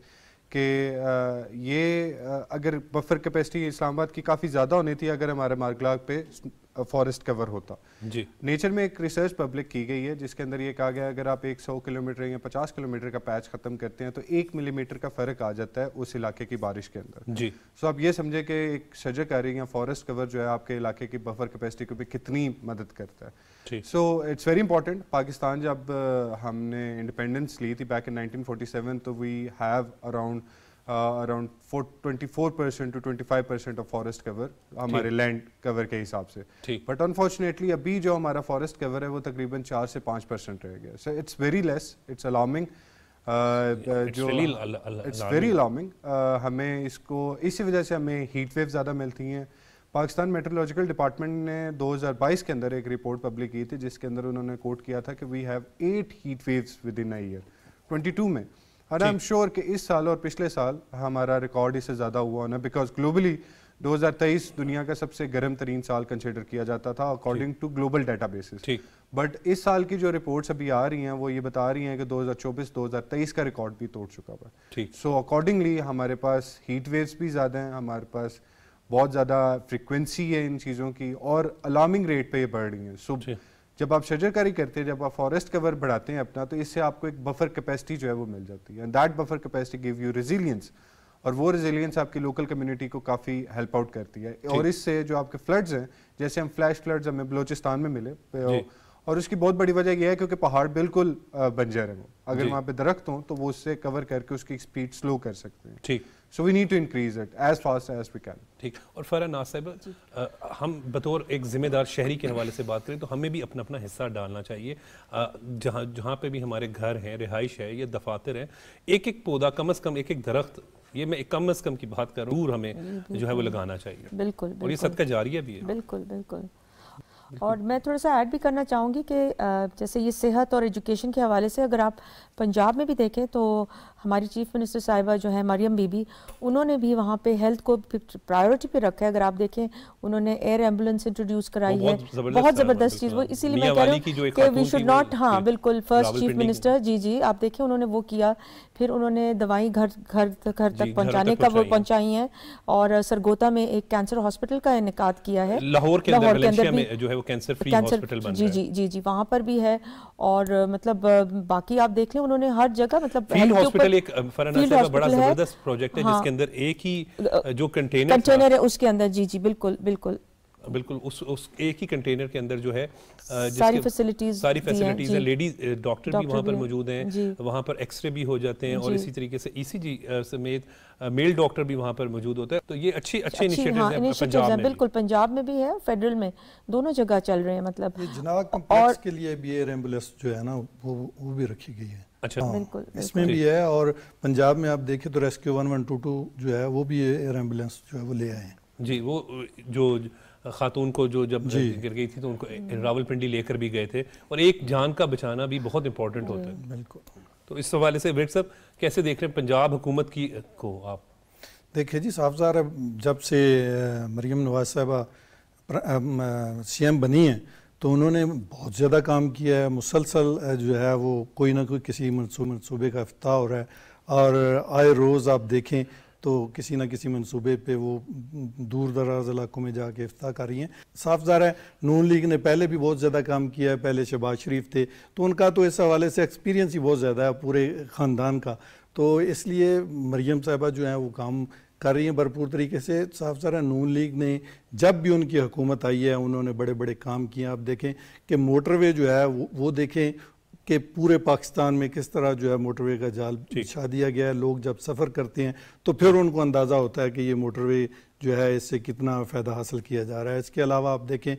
कि ये अगर बफर कैपेसिटी इस्लामाबाद की काफ़ी ज़्यादा होनी थी अगर हमारे मार्गलाग पे फॉरेस्ट कवर होता जी नेचर में एक रिसर्च पब्लिक की गई है जिसके अंदर ये कहा गया अगर आप एक सौ किलोमीटर या पचास किलोमीटर का पैच खत्म करते हैं तो एक मिलीमीटर का फर्क आ जाता है उस इलाके की बारिश के अंदर जी सो आप ये समझे कि एक रही या फॉरेस्ट कवर जो है आपके इलाके की बफर कैपेसिटी को भी कितनी मदद करता है so it's very important Pakistan जब हमने इंडिपेंडेंस ली थी बैक इन नाइनटीन तो we have around uh, around 24% to 25% of forest cover हमारे लैंड कवर के हिसाब से बट अनफॉर्चुनेटली अभी जो हमारा फॉरेस्ट कवर है वो तकरीबन चार से पाँच परसेंट रह गया so it's very less it's alarming जो इट्स वेरी अलार्मिंग हमें इसको इसी वजह से हमें हीट वेव ज़्यादा मिलती हैं पाकिस्तान मेट्रोलॉजिकल डिपार्टमेंट ने 2022 के अंदर एक रिपोर्ट पब्लिक की थी जिसके अंदर उन्होंने कोट किया था कि we have eight heat waves within a year 22 में और आई एम श्योर कि इस साल और पिछले साल हमारा रिकॉर्ड इससे ज़्यादा हुआ होना बिकॉज ग्लोबली 2023 दुनिया का सबसे गर्म तरीन साल कंसिडर किया जाता था according to global data basis but इस साल की जो रिपोर्ट्स अभी आ रही हैं वो ये बता रही हैं कि 2024 2023 का रिकॉर्ड भी तोड़ चुका हुआ सो अकॉर्डिंगली हमारे पास हीट वेव्स भी ज़्यादा हैं हमारे पास बहुत ज़्यादा फ्रिक्वेंसी है इन चीज़ों की और अलार्मिंग रेट पर ये बढ़ रही हैं सो so, जब आप शजरकारी करते हैं जब आप फॉरेस्ट कवर बढ़ाते हैं अपना तो इससे आपको एक बफर कैपेसिटी जो है वो मिल जाती है and that buffer capacity give you resilience और वो रेजिलियंस आपकी लोकल कम्युनिटी को काफ़ी हेल्प आउट करती है और इससे जो आपके फ्लड्स हैं जैसे हम फ्लैश फ्लड्स हमें बलोचिस्तान में मिले तो और उसकी बहुत बड़ी वजह यह है क्योंकि पहाड़ बिल्कुल बंजर है वो अगर वहाँ पे दरख्त हों तो वो उससे कवर करके उसकी स्पीड स्लो कर सकते हैं ठीक so we need to increase it as fast as we can ठीक और फरा नाज साहब हम बतौर एक ज़िम्मेदार शहरी के हवाले से बात करें तो हमें भी अपना अपना हिस्सा डालना चाहिए जहाँ जहाँ पे भी हमारे घर हैं रिहाइश है या दफातर हैं एक एक पौधा कम अज़ कम एक एक दरख्त ये मैं कम अज़ कम की बात करूँ हमें जो है वो लगाना चाहिए बिल्कुल, बिल्कुल और ये सदका जारिया भी है बिल्कुल बिल्कुल और मैं थोड़ा सा ऐड भी करना चाहूँगी कि जैसे ये सेहत और एजुकेशन के हवाले से अगर आप पंजाब में भी देखें तो हमारी चीफ मिनिस्टर साहिबा जो है मरियम बीबी उन्होंने भी वहाँ पे हेल्थ को प्रायोरिटी पे रखा है अगर आप देखें उन्होंने एयर एम्बुलेंस इंट्रोड्यूस कराई है बहुत मतलब ज़बरदस्त चीज़ वो इसीलिए मैं कह रही हूँ कि वी शुड नॉट हाँ बिल्कुल फर्स्ट चीफ मिनिस्टर जी जी आप देखें उन्होंने वो किया फिर उन्होंने दवाई घर घर घर तक पहुंचाने का वो पहुंचाई है और सरगोता में एक कैंसर हॉस्पिटल का इनका किया है लाहौर के लाहौर के अंदर भी जो है वो कैंसर फ्री हॉस्पिटल बन जी जी जी जी वहाँ पर भी है और मतलब बाकी आप देख लें उन्होंने हर जगह मतलब हॉस्पिटल एक बड़ा जबरदस्त प्रोजेक्ट है हाँ। जिसके अंदर एक ही जो कंटेनर कंटेनर है उसके अंदर जी जी बिल्कुल बिल्कुल बिल्कुल उस उस एक ही कंटेनर के अंदर जो है सारी फैसिलिटीज सारी फैसिलिटीज हैं लेडीज डॉक्टर भी वहाँ पर मौजूद हैं वहाँ पर एक्सरे भी हो जाते हैं और इसी तरीके से ईसीजी e समेत मेल डॉक्टर भी वहाँ पर मौजूद होता है तो ये अच्छी अच्छे इनिशियटिव हाँ, हैं बिल्कुल पंजाब में भी है फेडरल में दोनों जगह चल रहे हैं मतलब और के लिए भी एयर एम्बुलेंस जो है ना वो वो भी रखी गई है अच्छा बिल्कुल, हाँ, बिल्कुल इसमें भी है और पंजाब में आप देखें तो rescue one one two two जो है वो भी एयर एम्बुलेंस जो है वो ले आए हैं जी वो जो खातून को जो जब गिर गई थी तो उनको हम्म। रावलपिंडी लेकर भी गए थे और एक जान का बचाना भी बहुत इंपॉर्टेंट होता है बिल्कुल तो इस हवाले से वेट साहब कैसे देख रहे हैं पंजाब हुकूमत की को आप देखिए जी साहबजार जब से मरीम नवाज साहबा सी एम बनी हैं तो उन्होंने बहुत ज़्यादा काम किया है मुसलसल जो है वो कोई ना कोई किसी मनसूबे का अफ्ताह हो रहा है और आए रोज़ आप देखें तो किसी ना किसी मनसूबे पे वो दूर दराज इलाकों में जाके अफ्ताह कर रही हैं साफ ज़ाहिर है नून लीग ने पहले भी बहुत ज़्यादा काम किया है पहले शहबाज शरीफ थे तो उनका तो इस हवाले से एक्सपीरियंस ही बहुत ज़्यादा है पूरे ख़ानदान का तो इसलिए मरीम साहबा जो हैं वो काम कर रही हैं भरपूर तरीके से साफ सारा नून लीग ने जब भी उनकी हुकूमत आई है उन्होंने बड़े बड़े काम किए आप देखें कि मोटरवे जो है वो, वो देखें कि पूरे पाकिस्तान में किस तरह जो है मोटरवे का जाल बिछा दिया गया है लोग जब सफ़र करते हैं तो फिर उनको अंदाज़ा होता है कि ये मोटरवे जो है इससे कितना फ़ायदा हासिल किया जा रहा है इसके अलावा आप देखें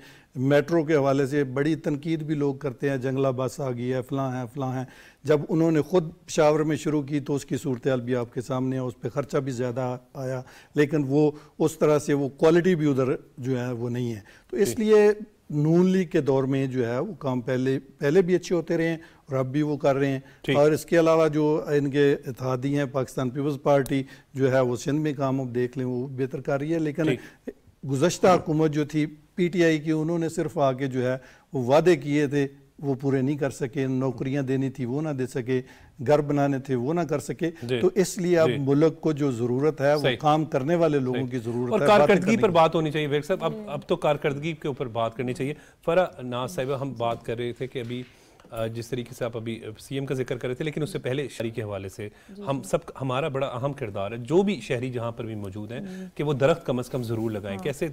मेट्रो के हवाले से बड़ी तनकीद भी लोग करते हैं जंगला बस आ गई है फ़लाँ हैं फ़लाँ हैं जब उन्होंने ख़ुद पिशावर में शुरू की तो उसकी सूरत भी आपके सामने है उस पर ख़र्चा भी ज़्यादा आया लेकिन वो उस तरह से वो क्वालिटी भी उधर जो है वो नहीं है तो इसलिए नून लीग के दौर में जो है वो काम पहले पहले भी अच्छे होते रहे हैं और अब भी वो कर रहे हैं और इसके अलावा जो इनके इतिहादी हैं पाकिस्तान पीपल्स पार्टी जो है वो सिंध में काम अब देख लें वो बेहतर कर रही है लेकिन गुजशत हुकूमत जो थी पी टी आई की उन्होंने सिर्फ आके जो है वो वादे किए थे वो पूरे नहीं कर सके नौकरियां देनी थी वो ना दे सके घर बनाने थे वो ना कर सके तो इसलिए अब मुल्क को जो जरूरत है वो काम करने वाले लोगों की जरूरत और है कारकर्दगी पर बात होनी चाहिए साहब अब अब तो कारकर्दगी के ऊपर बात करनी चाहिए फरा नाज साहब हम बात कर रहे थे कि अभी जिस तरीके से आप अभी सीएम का जिक्र कर रहे थे लेकिन उससे पहले शहरी के हवाले से हम सब हमारा बड़ा अहम किरदार है जो भी शहरी जहाँ पर भी मौजूद हैं कि वो दरख्त कम अज़ कम ज़रूर लगाएं हाँ। कैसे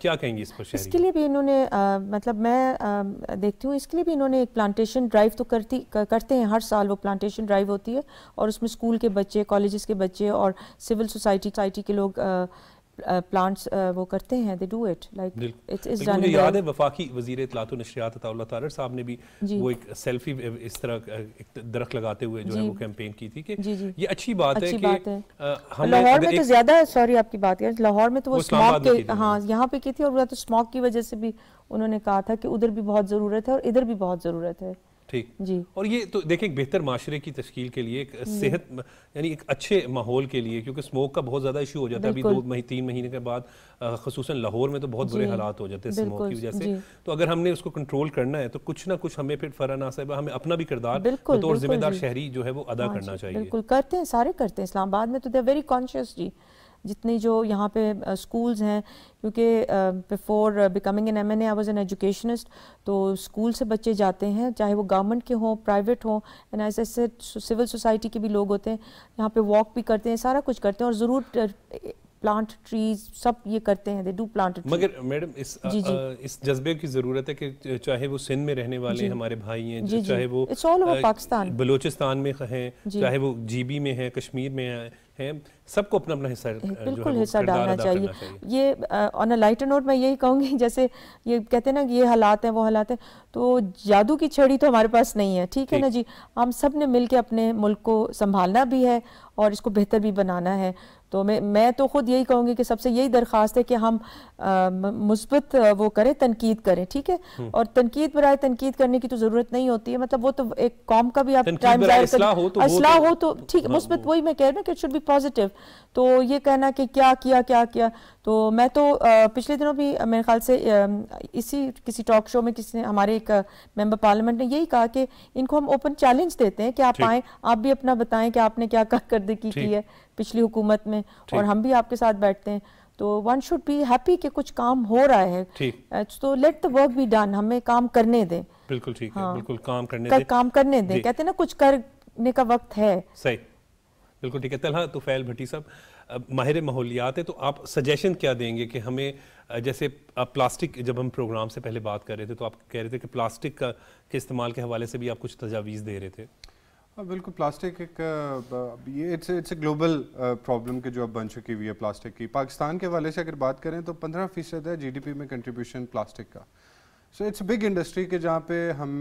क्या कहेंगे इस पर इसके लिए भी इन्होंने आ, मतलब मैं आ, देखती हूँ इसके लिए भी इन्होंने एक प्लांटेशन ड्राइव तो करती कर, करते हैं हर साल वो प्लांटेशन ड्राइव होती है और उसमें स्कूल के बच्चे कॉलेजेस के बच्चे और सिविल सोसाइटी सोसाइटी के लोग आ, प्लांट्स uh, uh, वो करते हैं they do it like it's is done याद है वफाकी वजीर इतलात नशरियात अताउल्ला तारर साहब ने भी वो एक सेल्फी इस तरह एक दरख लगाते हुए जो है वो कैंपेन की थी कि ये अच्छी बात है कि हम लाहौर में तो ज्यादा सॉरी आपकी बात यार लाहौर में तो वो स्मॉग के हां यहां पे की थी और वो तो स्मॉग की वजह से भी उन्होंने कहा था कि उधर भी बहुत ज़रूरत है और इधर भी बहुत ज़रूरत है ठीक जी और ये तो देखें एक बेहतर माशरे की तश्ील के लिए एक सेहत यानी एक अच्छे माहौल के लिए क्योंकि स्मोक का बहुत ज़्यादा इशू हो जाता है अभी दो महीने तीन महीने के बाद खसूस लाहौर में तो बहुत बुरे हालात हो जाते हैं स्मोक की वजह से तो अगर हमने उसको कंट्रोल करना है तो कुछ ना कुछ हमें फिर फराना साहब हमें अपना भी किरदार बतौर जिम्मेदार शहरी जो है वो अदा हाँ करना चाहिए बिल्कुल करते हैं सारे करते हैं इस्लामाबाद में तो दे वेरी कॉन्शियस जी जितनी जो यहाँ पे स्कूल्स हैं क्योंकि before becoming an MNA I was an educationist तो स्कूल से बच्चे जाते हैं चाहे वो गवर्नमेंट के हों प्राइवेट हों एंड ऐसे ऐसे सिविल सोसाइटी के भी लोग होते हैं यहाँ पे वॉक भी करते हैं सारा कुछ करते हैं और ज़रूर प्लांट ट्रीज सब ये करते हैं दे डू प्लांट मगर मैडम इस जी जी। आ, इस जज्बे की ज़रूरत है कि चाहे वो सिंध में रहने वाले हमारे भाई हैं चाहे वो it's all over Pakistan Balochistan में हैं चाहे वो जीबी में है कश्मीर में है हैं सबको अपना अपना हिस्सा बिल्कुल हिस्सा डालना चाहिए।, ये ऑन अ लाइटर नोट मैं यही कहूँगी जैसे ये कहते हैं ना कि ये हालात हैं वो हालात हैं तो जादू की छड़ी तो हमारे पास नहीं है ठीक है ना जी हम सब ने मिल के अपने मुल्क को संभालना भी है और इसको बेहतर भी बनाना है तो मैं मैं तो ख़ुद यही कहूँगी कि सबसे यही दरख्वास्त है कि हम मुस्बत वो करें तनकीद करें ठीक है हम्म। और तनकीद बरए तनकीद करने की तो ज़रूरत नहीं होती है मतलब वो तो एक कॉम का भी आप टाइम असलाह हो तो, तो, तो ठीक हाँ। मुस्बत वही मैं कह रही हूँ कि इट शुड बी पॉजिटिव तो ये कहना कि क्या किया क्या किया तो मैं तो पिछले दिनों भी मेरे ख्याल से इसी किसी टॉक शो में किसी ने हमारे एक मेम्बर पार्लियामेंट ने यही कहा कि इनको हम ओपन चैलेंज देते हैं कि आप आए आप भी अपना बताएं कि आपने क्या कारकर्दगी की है पिछली हुकूमत में और हम भी आपके साथ बैठते हैं तो वन शुड बी हैप्पी कि कुछ काम हो रहा है ठीक तो let the work be done हमें काम करने दें बिल्कुल ठीक हाँ, है बिल्कुल काम करने कर, दें काम करने दें कहते हैं ना कुछ करने का वक्त है सही बिल्कुल ठीक है तलहा तो फैल भट्टी साहब माहिर माहौलियात है तो आप सजेशन क्या देंगे कि हमें जैसे आप प्लास्टिक जब हम प्रोग्राम से पहले बात कर रहे थे तो आप कह रहे थे कि प्लास्टिक का के इस्तेमाल के हवाले से भी आप कुछ तजावीज़ दे रहे थे हाँ, बिल्कुल प्लास्टिक एक ये it's it's a global problem के जो अब बन चुकी हुई है प्लास्टिक की पाकिस्तान के वाले से अगर बात करें तो पंद्रह फीसद है जी में कंट्रीब्यूशन प्लास्टिक का सो इट्स बिग इंडस्ट्री के जहाँ पे हम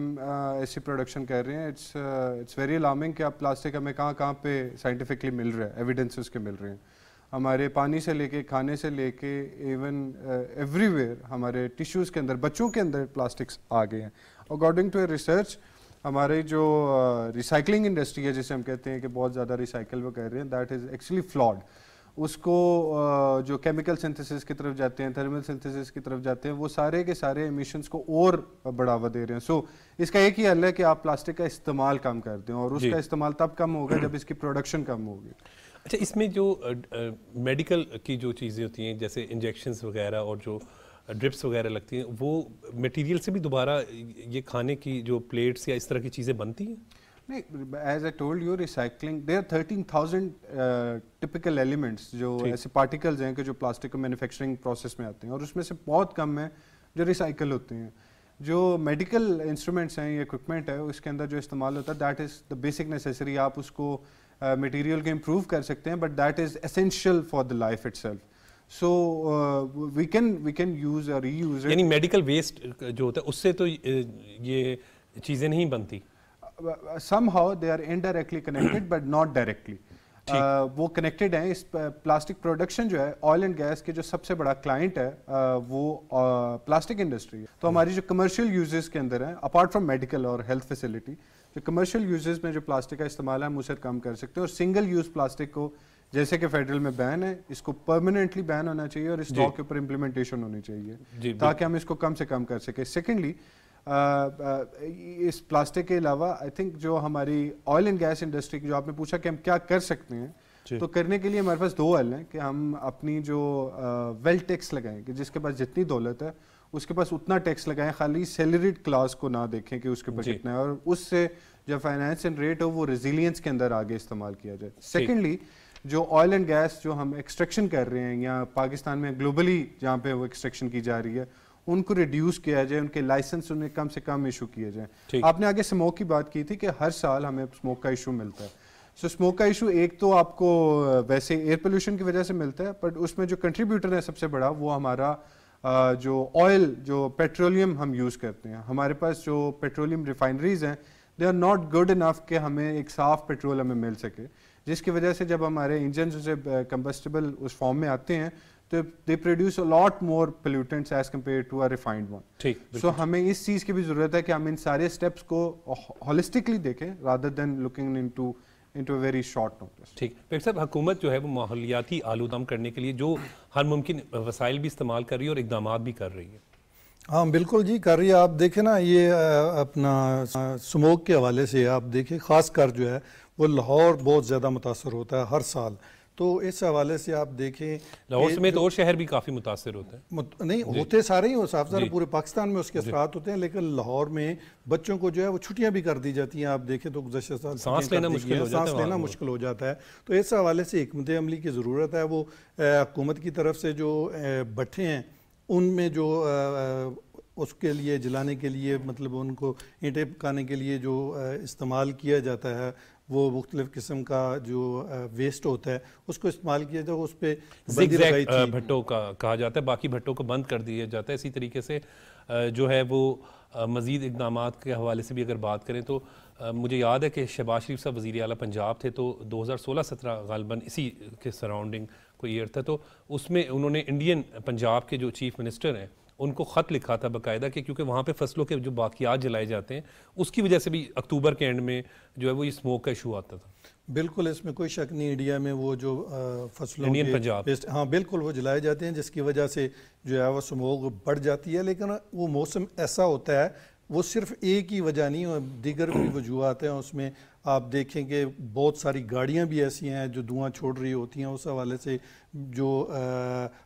ऐसी प्रोडक्शन कर रहे हैं इट्स इट्स वेरी अलार्मिंग कि आप प्लास्टिक हमें कहाँ कहाँ पे साइंटिफिकली मिल रहा है एविडेंस के मिल रहे हैं हमारे पानी से लेके खाने से लेके इवन एवरीवेयर हमारे टिश्यूज़ के अंदर बच्चों के अंदर प्लास्टिक्स आ गए हैं अकॉर्डिंग टू ए रिसर्च हमारे जो रिसाइकलिंग इंडस्ट्री है जिसे हम कहते हैं कि बहुत ज़्यादा रिसाइकल वो कर रहे हैं दैट इज़ एक्चुअली फ्लॉड उसको uh, जो केमिकल सिंथेसिस की तरफ जाते हैं थर्मल सिंथेसिस की तरफ जाते हैं वो सारे के सारे इमिशंस को और बढ़ावा दे रहे हैं सो so, इसका एक ही हल है कि आप प्लास्टिक का इस्तेमाल कम करते हैं और उसका इस्तेमाल तब कम होगा जब इसकी प्रोडक्शन कम होगी अच्छा इसमें जो मेडिकल uh, uh, की जो चीज़ें होती हैं जैसे इंजेक्शन वगैरह और जो uh, ड्रिप्स वगैरह लगती हैं वो मटेरियल से भी दोबारा ये खाने की जो प्लेट्स या इस तरह की चीज़ें बनती हैं नहीं as I told you recycling there thirteen thousand typical elements जो ऐसे पार्टिकल्स हैं कि जो प्लास्टिक के मैन्युफैक्चरिंग प्रोसेस में आते हैं और उसमें से बहुत कम है जो रिसाइकल होते हैं जो मेडिकल इंस्ट्रूमेंट्स हैं या इक्विपमेंट है उसके अंदर जो इस्तेमाल होता है that is the basic necessary आप उसको मटेरियल uh, को इम्प्रूव कर सकते हैं but that is essential for the life itself so we can we can use reuse यानी मेडिकल वेस्ट जो होता है उससे तो ये चीज़ें नहीं बनती somehow they are indirectly connected but not directly वो कनेक्टेड है इस प्लास्टिक uh, प्रोडक्शन जो है ऑयल एंड गैस के जो सबसे बड़ा क्लाइंट है uh, वो प्लास्टिक uh, इंडस्ट्री है तो हमारी जो कमर्शियल यूजेस के अंदर है अपार्ट फ्रॉम मेडिकल और हेल्थ फैसिलिटी जो कमर्शियल यूजेस में जो प्लास्टिक का इस्तेमाल है हम उसे कम कर सकते हैं और सिंगल यूज़ प्लास्टिक को जैसे कि फेडरल में बैन है इसको परमानेंटली बैन होना चाहिए और इस लॉ के ऊपर इम्प्लीमेंटेशन होनी चाहिए ताकि हम इसको कम से कम कर सके सेकेंडली इस प्लास्टिक के अलावा आई थिंक जो हमारी ऑयल एंड गैस इंडस्ट्री की जो आपने पूछा कि हम क्या कर सकते हैं तो करने के लिए हमारे पास दो हल हैं कि हम अपनी जो वेल टैक्स लगाएं कि जिसके पास जितनी दौलत है उसके पास उतना टैक्स लगाएं खाली सैलरीड क्लास को ना देखें कि उसके ऊपर कितना है और उससे जो फाइनेंस एंड रेट हो वो रेजिलियंस के अंदर आगे इस्तेमाल किया जाए सेकेंडली जो ऑयल एंड गैस जो हम एक्सट्रैक्शन कर रहे हैं या पाकिस्तान में ग्लोबली जहाँ पे वो एक्सट्रैक्शन की जा रही है उनको रिड्यूस किया जाए उनके लाइसेंस उन्हें कम से कम इशू किए जाए आपने आगे स्मोक की बात की थी कि हर साल हमें स्मोक का इशू मिलता है सो so, स्मोक का इशू एक तो आपको वैसे एयर पोल्यूशन की वजह से मिलता है बट उसमें जो कंट्रीब्यूटर है सबसे बड़ा वो हमारा जो ऑयल जो पेट्रोलियम हम यूज़ करते हैं हमारे पास जो पेट्रोलियम रिफाइनरीज हैं they are not good enough कि हमें एक साफ़ पेट्रोल हमें मिल सके जिसकी वजह से जब हमारे इंजन जब कंबस्टेबल उस फॉर्म में आते हैं तो they produce a lot more pollutants as compare to a refined one ठीक सो हमें इस चीज़ की भी ज़रूरत है कि हम इन सारे स्टेप्स को हॉलिस्टिकली देखें rather than looking in to into very short notice ठीक डॉक्टर साहब हुकूमत जो है वो माहौलियाती आलूदम करने के लिए जो हर मुमकिन वसाइल भी इस्तेमाल कर रही है और इकदाम भी कर रही है हाँ बिल्कुल जी कर रही है आप देखें ना ये अपना स्मोक के हवाले से आप देखें खासकर जो है वो लाहौर बहुत ज़्यादा मुतासर होता है हर साल तो इस हवाले से आप देखें लाहौर समेत और शहर भी काफ़ी मुतासर होते हैं मुत, नहीं होते सारे ही हो साफ सारे पूरे पाकिस्तान में उसके असरात होते हैं लेकिन लाहौर में बच्चों को जो है वो छुट्टियाँ भी कर दी जाती हैं आप देखें तो गुजशत साल सांस लेना मुश्किल हो सांस लेना मुश्किल हो जाता है तो इस हवाले से हमत अमली की ज़रूरत है वो हुकूमत की तरफ से जो भट्ठे हैं उनमें जो उसके लिए जलाने के लिए मतलब उनको ईंटें पकाने के लिए जो इस्तेमाल किया जाता है वो मुख्तलिफ किस्म का जो वेस्ट होता है उसको इस्तेमाल किया जाए उस पर भट्टों का कहा जाता है बाकी भट्टों को बंद कर दिया जाता है इसी तरीके से जो है वो मज़ीद इकदाम के हवाले से भी अगर बात करें तो मुझे याद है कि शहबाज शरीफ साहब वज़ी अला पंजाब थे तो दो हज़ार सोलह सत्रह गालबन इसी के सराउंडिंग कोई ईयर था तो उसमें उन्होंने इंडियन पंजाब के जो चीफ़ मिनिस्टर हैं उनको ख़त लिखा था बाकायदा कि क्योंकि वहाँ पे फसलों के जो बाकियात जलाए जाते हैं उसकी वजह से भी अक्टूबर के एंड में जो है वो ये स्मोक का इशू आता था बिल्कुल इसमें कोई शक नहीं इंडिया में वो जो फसलों इंडियन पंजाब हाँ बिल्कुल वो जलाए जाते हैं जिसकी वजह से जो है वो स्मोक बढ़ जाती है लेकिन वो मौसम ऐसा होता है वो सिर्फ एक ही वजह नहीं दीगर भी वजूहत हैं उसमें आप देखेंगे बहुत सारी गाड़ियां भी ऐसी हैं जो धुआं छोड़ रही होती हैं उस हवाले से जो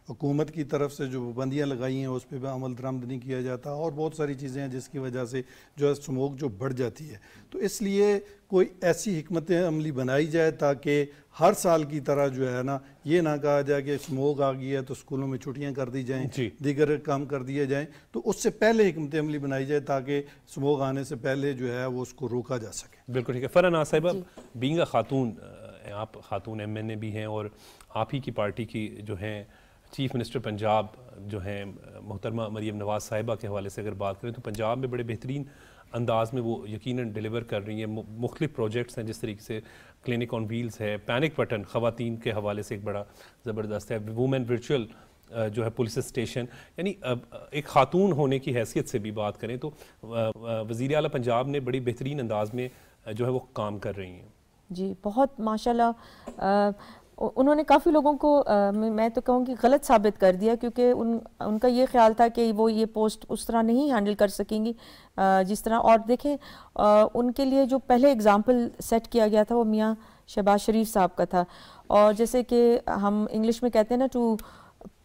हुकूमत की तरफ से जो पाबंदियाँ लगाई हैं उस पर भी अमल दरामद नहीं किया जाता और बहुत सारी चीज़ें हैं जिसकी वजह से जो है स्मोक जो बढ़ जाती है तो इसलिए कोई ऐसी हमत अमली बनाई जाए ताकि हर साल की तरह जो है ना ये ना कहा जाए कि स्मोक आ गई है तो स्कूलों में छुट्टियां कर दी जाएं दीगर काम कर दिए जाएं तो उससे पहले हमत अमली बनाई जाए ताकि स्मोक आने से पहले जो है वो उसको रोका जा सके बिल्कुल ठीक है फरहान साहब बींगा खातून आप खातून एम एन ए भी हैं और आप ही की पार्टी की जो हैं चीफ मिनिस्टर पंजाब जो हैं मोहतरमा मरीम नवाज साहिबा के हवाले से अगर बात करें तो पंजाब में बड़े बेहतरीन अंदाज में वो यकीन डिलीवर कर रही हैं मुख्तलिफ प्रोजेक्ट्स हैं जिस तरीके से क्लिनिक ऑन व्हील्स है पैनिक बटन ख़वान के हवाले से एक बड़ा ज़बरदस्त है वुमेन वर्चुअल जो है पुलिस स्टेशन यानी एक खातून होने की हैसियत से भी बात करें तो वज़ी अल पंजाब ने बड़ी बेहतरीन अंदाज में जो है वो काम कर रही हैं जी बहुत माशाल्लाह उन्होंने काफ़ी लोगों को आ, मैं तो कहूँगी गलत साबित कर दिया क्योंकि उन उनका ये ख्याल था कि वो ये पोस्ट उस तरह नहीं हैंडल कर सकेंगी आ, जिस तरह और देखें आ, उनके लिए जो पहले एग्ज़ाम्पल सेट किया गया था वो मियाँ शहबाज शरीफ साहब का था और जैसे कि हम इंग्लिश में कहते हैं ना to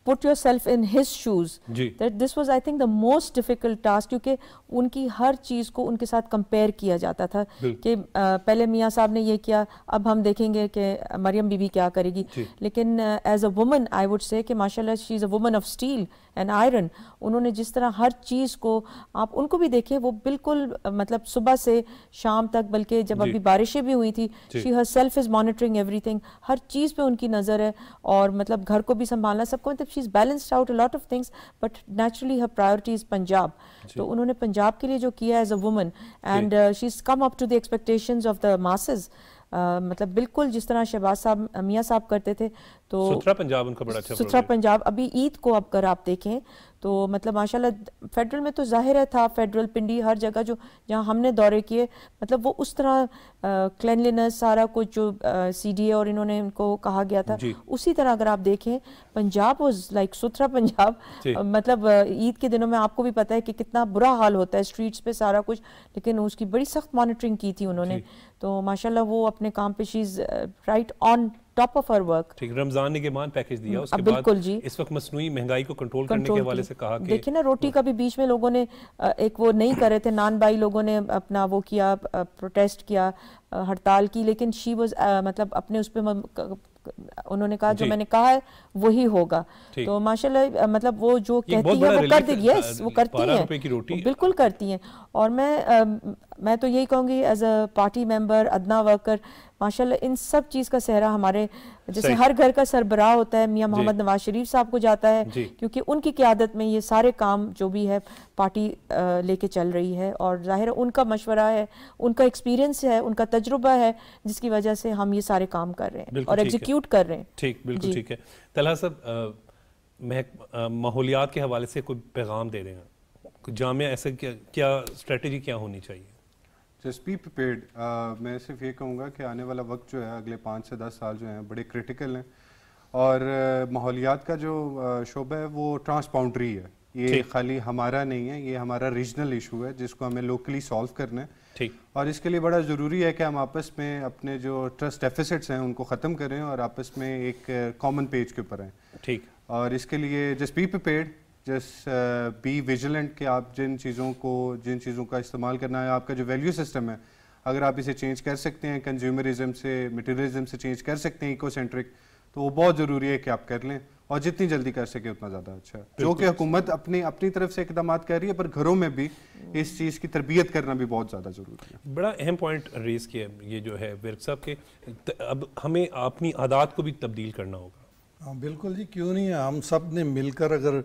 put yourself in his shoes that this was I think the most difficult task क्योंकि उनकी हर चीज़ को उनके साथ कंपेयर किया जाता था कि पहले मियाँ साहब ने यह किया अब हम देखेंगे कि मरियम बीबी क्या करेगी लेकिन as a woman I would say माशा she is a woman of steel and iron उन्होंने जिस तरह हर चीज़ को आप उनको भी देखें वो बिल्कुल मतलब सुबह से शाम तक बल्कि जब अभी बारिशें भी हुई थी she herself is monitoring every हर चीज़ पर उनकी नज़र है और मतलब घर को भी संभालना सबको मतलब she's balanced out a lot of things but naturally her priority is Punjab तो उन्होंने पंजाब के लिए जो किया as a woman and uh, she's come up to the expectations of the masses Uh, मतलब बिल्कुल जिस तरह शहबाज साहब मियाँ साहब करते थे तो सुथरा पंजाब उनका बड़ा अच्छा सुथरा पंजाब अभी ईद को अब कर आप देखें तो मतलब माशाल्लाह फेडरल में तो जाहिर है था फेडरल पिंडी हर जगह जो जहाँ हमने दौरे किए मतलब वो उस तरह क्लैनलीनेस सारा कुछ जो सीडीए और इन्होंने उनको कहा गया था उसी तरह अगर आप देखें पंजाब वॉज लाइक सुथरा पंजाब मतलब ईद के दिनों में आपको भी पता है कि कितना बुरा हाल होता है स्ट्रीट्स पे सारा कुछ लेकिन उसकी बड़ी सख्त मॉनिटरिंग की थी उन्होंने तो माशाल्लाह वो अपने काम पे she's right on top of her work ठीक रमजान ने गिमान पैकेज दिया उसके बिल्कुल बाद जी इस वक्त मसनू महंगाई को कंट्रोल करने के हवाले से कहा देखिए ना रोटी का भी बीच में लोगों ने एक वो नहीं करे थे नान बाई लोगों ने अपना वो किया प्रोटेस्ट किया हड़ताल की लेकिन शी वॉज uh, मतलब अपने उस पर उन्होंने कहा जो मैंने कहा वही होगा तो माशाल्लाह मतलब वो जो कहती है वो कर देगी यस वो करती हैं बिल्कुल करती हैं और मैं आ, मैं तो यही कहूंगी एज अ पार्टी मेंबर अदना वर्कर माशाल्लाह इन सब चीज़ का सहरा हमारे जैसे हर घर का सरबराह होता है मियाँ मोहम्मद नवाज शरीफ साहब को जाता है क्योंकि उनकी क्यादत में ये सारे काम जो भी है पार्टी लेके चल रही है और ज़ाहिर उनका मशवरा है उनका एक्सपीरियंस है उनका तजुर्बा है जिसकी वजह से हम ये सारे काम कर रहे हैं और एग्जीक्यूट कर रहे हैं ठीक बिल्कुल ठीक है तला साहब माहौलियात के हवाले से कोई पैगाम दे रहे हैं जामिया ऐसे क्या स्ट्रेटेजी क्या होनी चाहिए जस्ट बी प्रिपेयर्ड मैं सिर्फ ये कहूँगा कि आने वाला वक्त जो है अगले पाँच से दस साल जो हैं बड़े क्रिटिकल हैं और uh, माहौलियात का जो uh, शोबा है वो ट्रांसपाउंड्री है ये खाली हमारा नहीं है ये हमारा रीजनल इशू है जिसको हमें लोकली सॉल्व करना है ठीक और इसके लिए बड़ा ज़रूरी है कि हम आपस में अपने जो ट्रस्ट डेफिसिट्स हैं उनको ख़त्म करें और आपस में एक कॉमन uh, पेज के ऊपर आएँ ठीक और इसके लिए just be prepared just be vigilant कि आप जिन चीज़ों को जिन चीज़ों का इस्तेमाल करना है आपका जो वैल्यू सिस्टम है अगर आप इसे चेंज कर सकते हैं कंज्यूमरिज्म से मटेरियलिज्म से चेंज कर सकते हैं सेंट्रिक तो वो बहुत ज़रूरी है कि आप कर लें और जितनी जल्दी कर सके उतना ज़्यादा अच्छा जो कि हुकूमत अपनी अपनी तरफ से इकदाम कर रही है पर घरों में भी इस चीज़ की तरबियत करना भी बहुत ज़्यादा ज़रूरी है बड़ा अहम पॉइंट रेस किया ये जो है विर्क साहब के अब हमें अपनी आदात को भी तब्दील करना होगा हाँ बिल्कुल जी क्यों नहीं है हम सब ने मिलकर अगर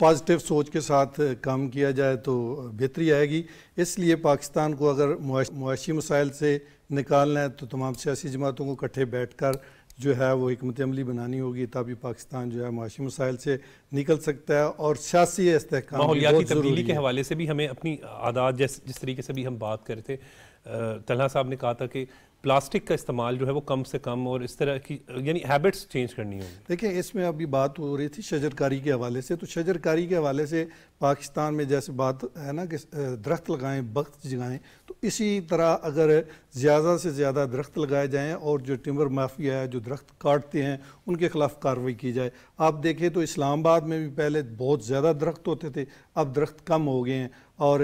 पॉजिटिव सोच के साथ काम किया जाए तो बेहतरी आएगी इसलिए पाकिस्तान को अगर मुआशी मसाइल से निकालना है तो तमाम सियासी जमातों को इकट्ठे बैठ कर जो है वो हमत अमली बनानी होगी तभी पाकिस्तान जो है मुआशी मसाइल से निकल सकता है और सियासी माहौलियाती तब्दीली के हवाले से भी हमें अपनी आदात जैसे जिस तरीके से भी हम बात कर रहे थे तलहा साहब ने कहा था कि प्लास्टिक का इस्तेमाल जो है वो कम से कम और इस तरह की यानी हैबिट्स चेंज करनी होगी देखिए इसमें अभी बात हो रही थी शजरकारी के हवाले से तो शजरकारी के हवाले से पाकिस्तान में जैसे बात है ना कि दरख्त लगाएं वक्त जगाएं तो इसी तरह अगर ज़्यादा से ज़्यादा दरख्त लगाए जाएँ और जो टिम्बर माफिया है जो दरख्त काटते हैं उनके खिलाफ कार्रवाई की जाए आप देखें तो इस्लामाबाद में भी पहले बहुत ज़्यादा दरख्त होते थे अब दरख्त कम हो गए हैं और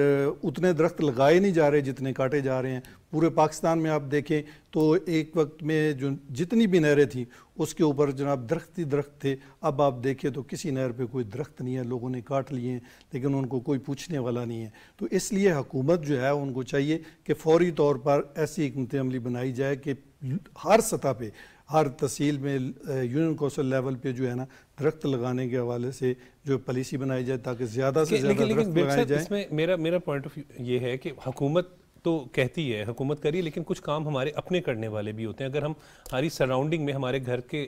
उतने दरख्त लगाए नहीं जा रहे जितने काटे जा रहे हैं पूरे पाकिस्तान में आप देखें तो एक वक्त में जो जितनी भी नहरें थी उसके ऊपर जनाब दरख्त ही दरख्त थे अब आप देखें तो किसी नहर पे कोई दरख्त नहीं है लोगों ने काट लिए हैं लेकिन उनको कोई पूछने वाला नहीं है तो इसलिए हुकूमत जो है उनको चाहिए कि फौरी तौर पर ऐसी हमत अमली बनाई जाए कि हर सतह पर हर तहसील में यूनियन कौंसिल लेवल पे जो है ना दरख्त लगाने के हवाले से जो पॉलिसी बनाई जाए ताकि ज़्यादा से ज़्यादा दरख्त जाए इसमें मेरा मेरा पॉइंट ऑफ व्यू ये है कि हुकूमत तो कहती है हुकूमत करिए लेकिन कुछ काम हमारे अपने करने वाले भी होते हैं अगर हम हमारी सराउंडिंग में हमारे घर के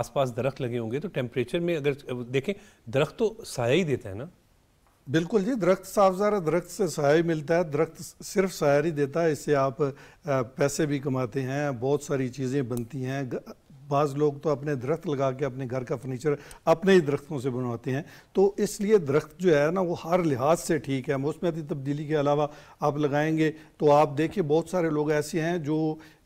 आसपास दरख्त लगे होंगे तो टेम्परेचर में अगर देखें दरख्त तो साया ही देता है ना बिल्कुल जी दरख्त साफ है दरख्त से साया ही मिलता है दरख्त सिर्फ साया ही देता है इससे आप पैसे भी कमाते हैं बहुत सारी चीज़ें बनती हैं बाज़ लोग तो अपने दरख्त लगा के अपने घर का फर्नीचर अपने ही दरख्तों से बनवाते हैं तो इसलिए दरख्त जो है ना वो हर लिहाज से ठीक है मौसमियाती तब्दीली के अलावा आप लगाएंगे तो आप देखिए बहुत सारे लोग ऐसे हैं जो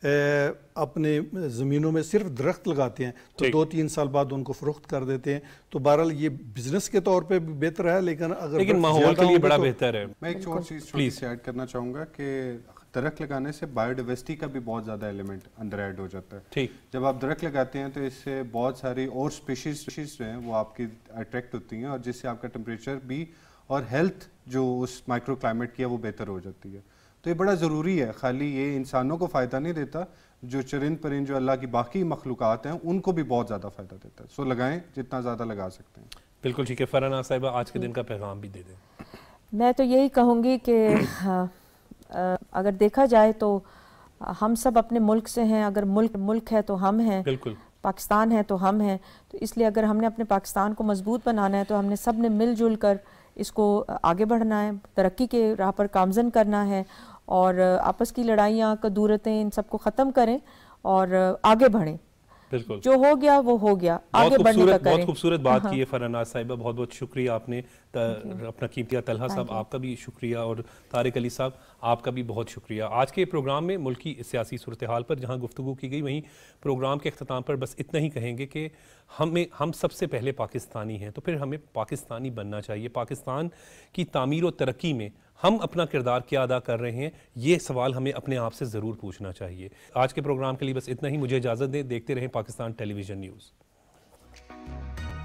ए, अपने ज़मीनों में सिर्फ दरख्त लगाते हैं तो दो तीन साल बाद उनको फरोख्त कर देते हैं तो बहरहाल ये बिजनेस के तौर पर भी बेहतर है लेकिन अगर लेकिन माहौल के लिए बड़ा तो- बेहतर है मैं एक और चीज़ प्लीज ऐड करना चाहूँगा कि दरख लगाने से बायोडिवर्सिटी का भी बहुत ज़्यादा एलिमेंट अंदर ऐड हो जाता है ठीक जब आप दरख लगाते हैं तो इससे बहुत सारी और स्पीशीज जो हैं वो आपकी अट्रैक्ट होती हैं और जिससे आपका टेम्परेचर भी और हेल्थ जो उस माइक्रो क्लाइमेट की है वो बेहतर हो जाती है तो ये बड़ा ज़रूरी है खाली ये इंसानों को फ़ायदा नहीं देता जो चरिंद परिंद जो अल्लाह की बाकी मखलूक हैं उनको भी बहुत ज़्यादा फ़ायदा देता है सो लगाएं जितना ज़्यादा लगा सकते हैं बिल्कुल ठीक है फराना साहिबा आज के दिन का पैगाम भी दे दें मैं तो यही कहूँगी कि हाँ, अगर देखा जाए तो हम सब अपने मुल्क से हैं अगर मुल्क मुल्क है तो हम हैं बिल्कुल पाकिस्तान है तो हम हैं तो इसलिए अगर हमने अपने पाकिस्तान को मजबूत बनाना है तो हमने सब ने मिलजुल कर इसको आगे बढ़ना है तरक्की के राह पर कामजन करना है और आपस की लड़ाइयाँ कदूरतें इन सबको ख़त्म करें और आगे बढ़ें जो हो गया वो हो गया आगे बढ़ने का करें बहुत खूबसूरत बात हाँ। की है फरनाज साहिबा बहुत बहुत शुक्रिया आपने अपना कीमतिया तलहा साहब आपका भी शुक्रिया और तारिक अली साहब आपका भी बहुत शुक्रिया आज के प्रोग्राम में मुल्क की सियासी सूरत हाल पर जहाँ गुफ्तु की गई वहीं प्रोग्राम के अख्ताम पर बस इतना ही कहेंगे कि हमें हम सबसे पहले पाकिस्तानी हैं तो फिर हमें पाकिस्तानी बनना चाहिए पाकिस्तान की तामीर व तरक्की में हम अपना किरदार क्या अदा कर रहे हैं ये सवाल हमें अपने आप से ज़रूर पूछना चाहिए आज के प्रोग्राम के लिए बस इतना ही मुझे इजाज़त दें देखते रहें पाकिस्तान टेलीविज़न न्यूज़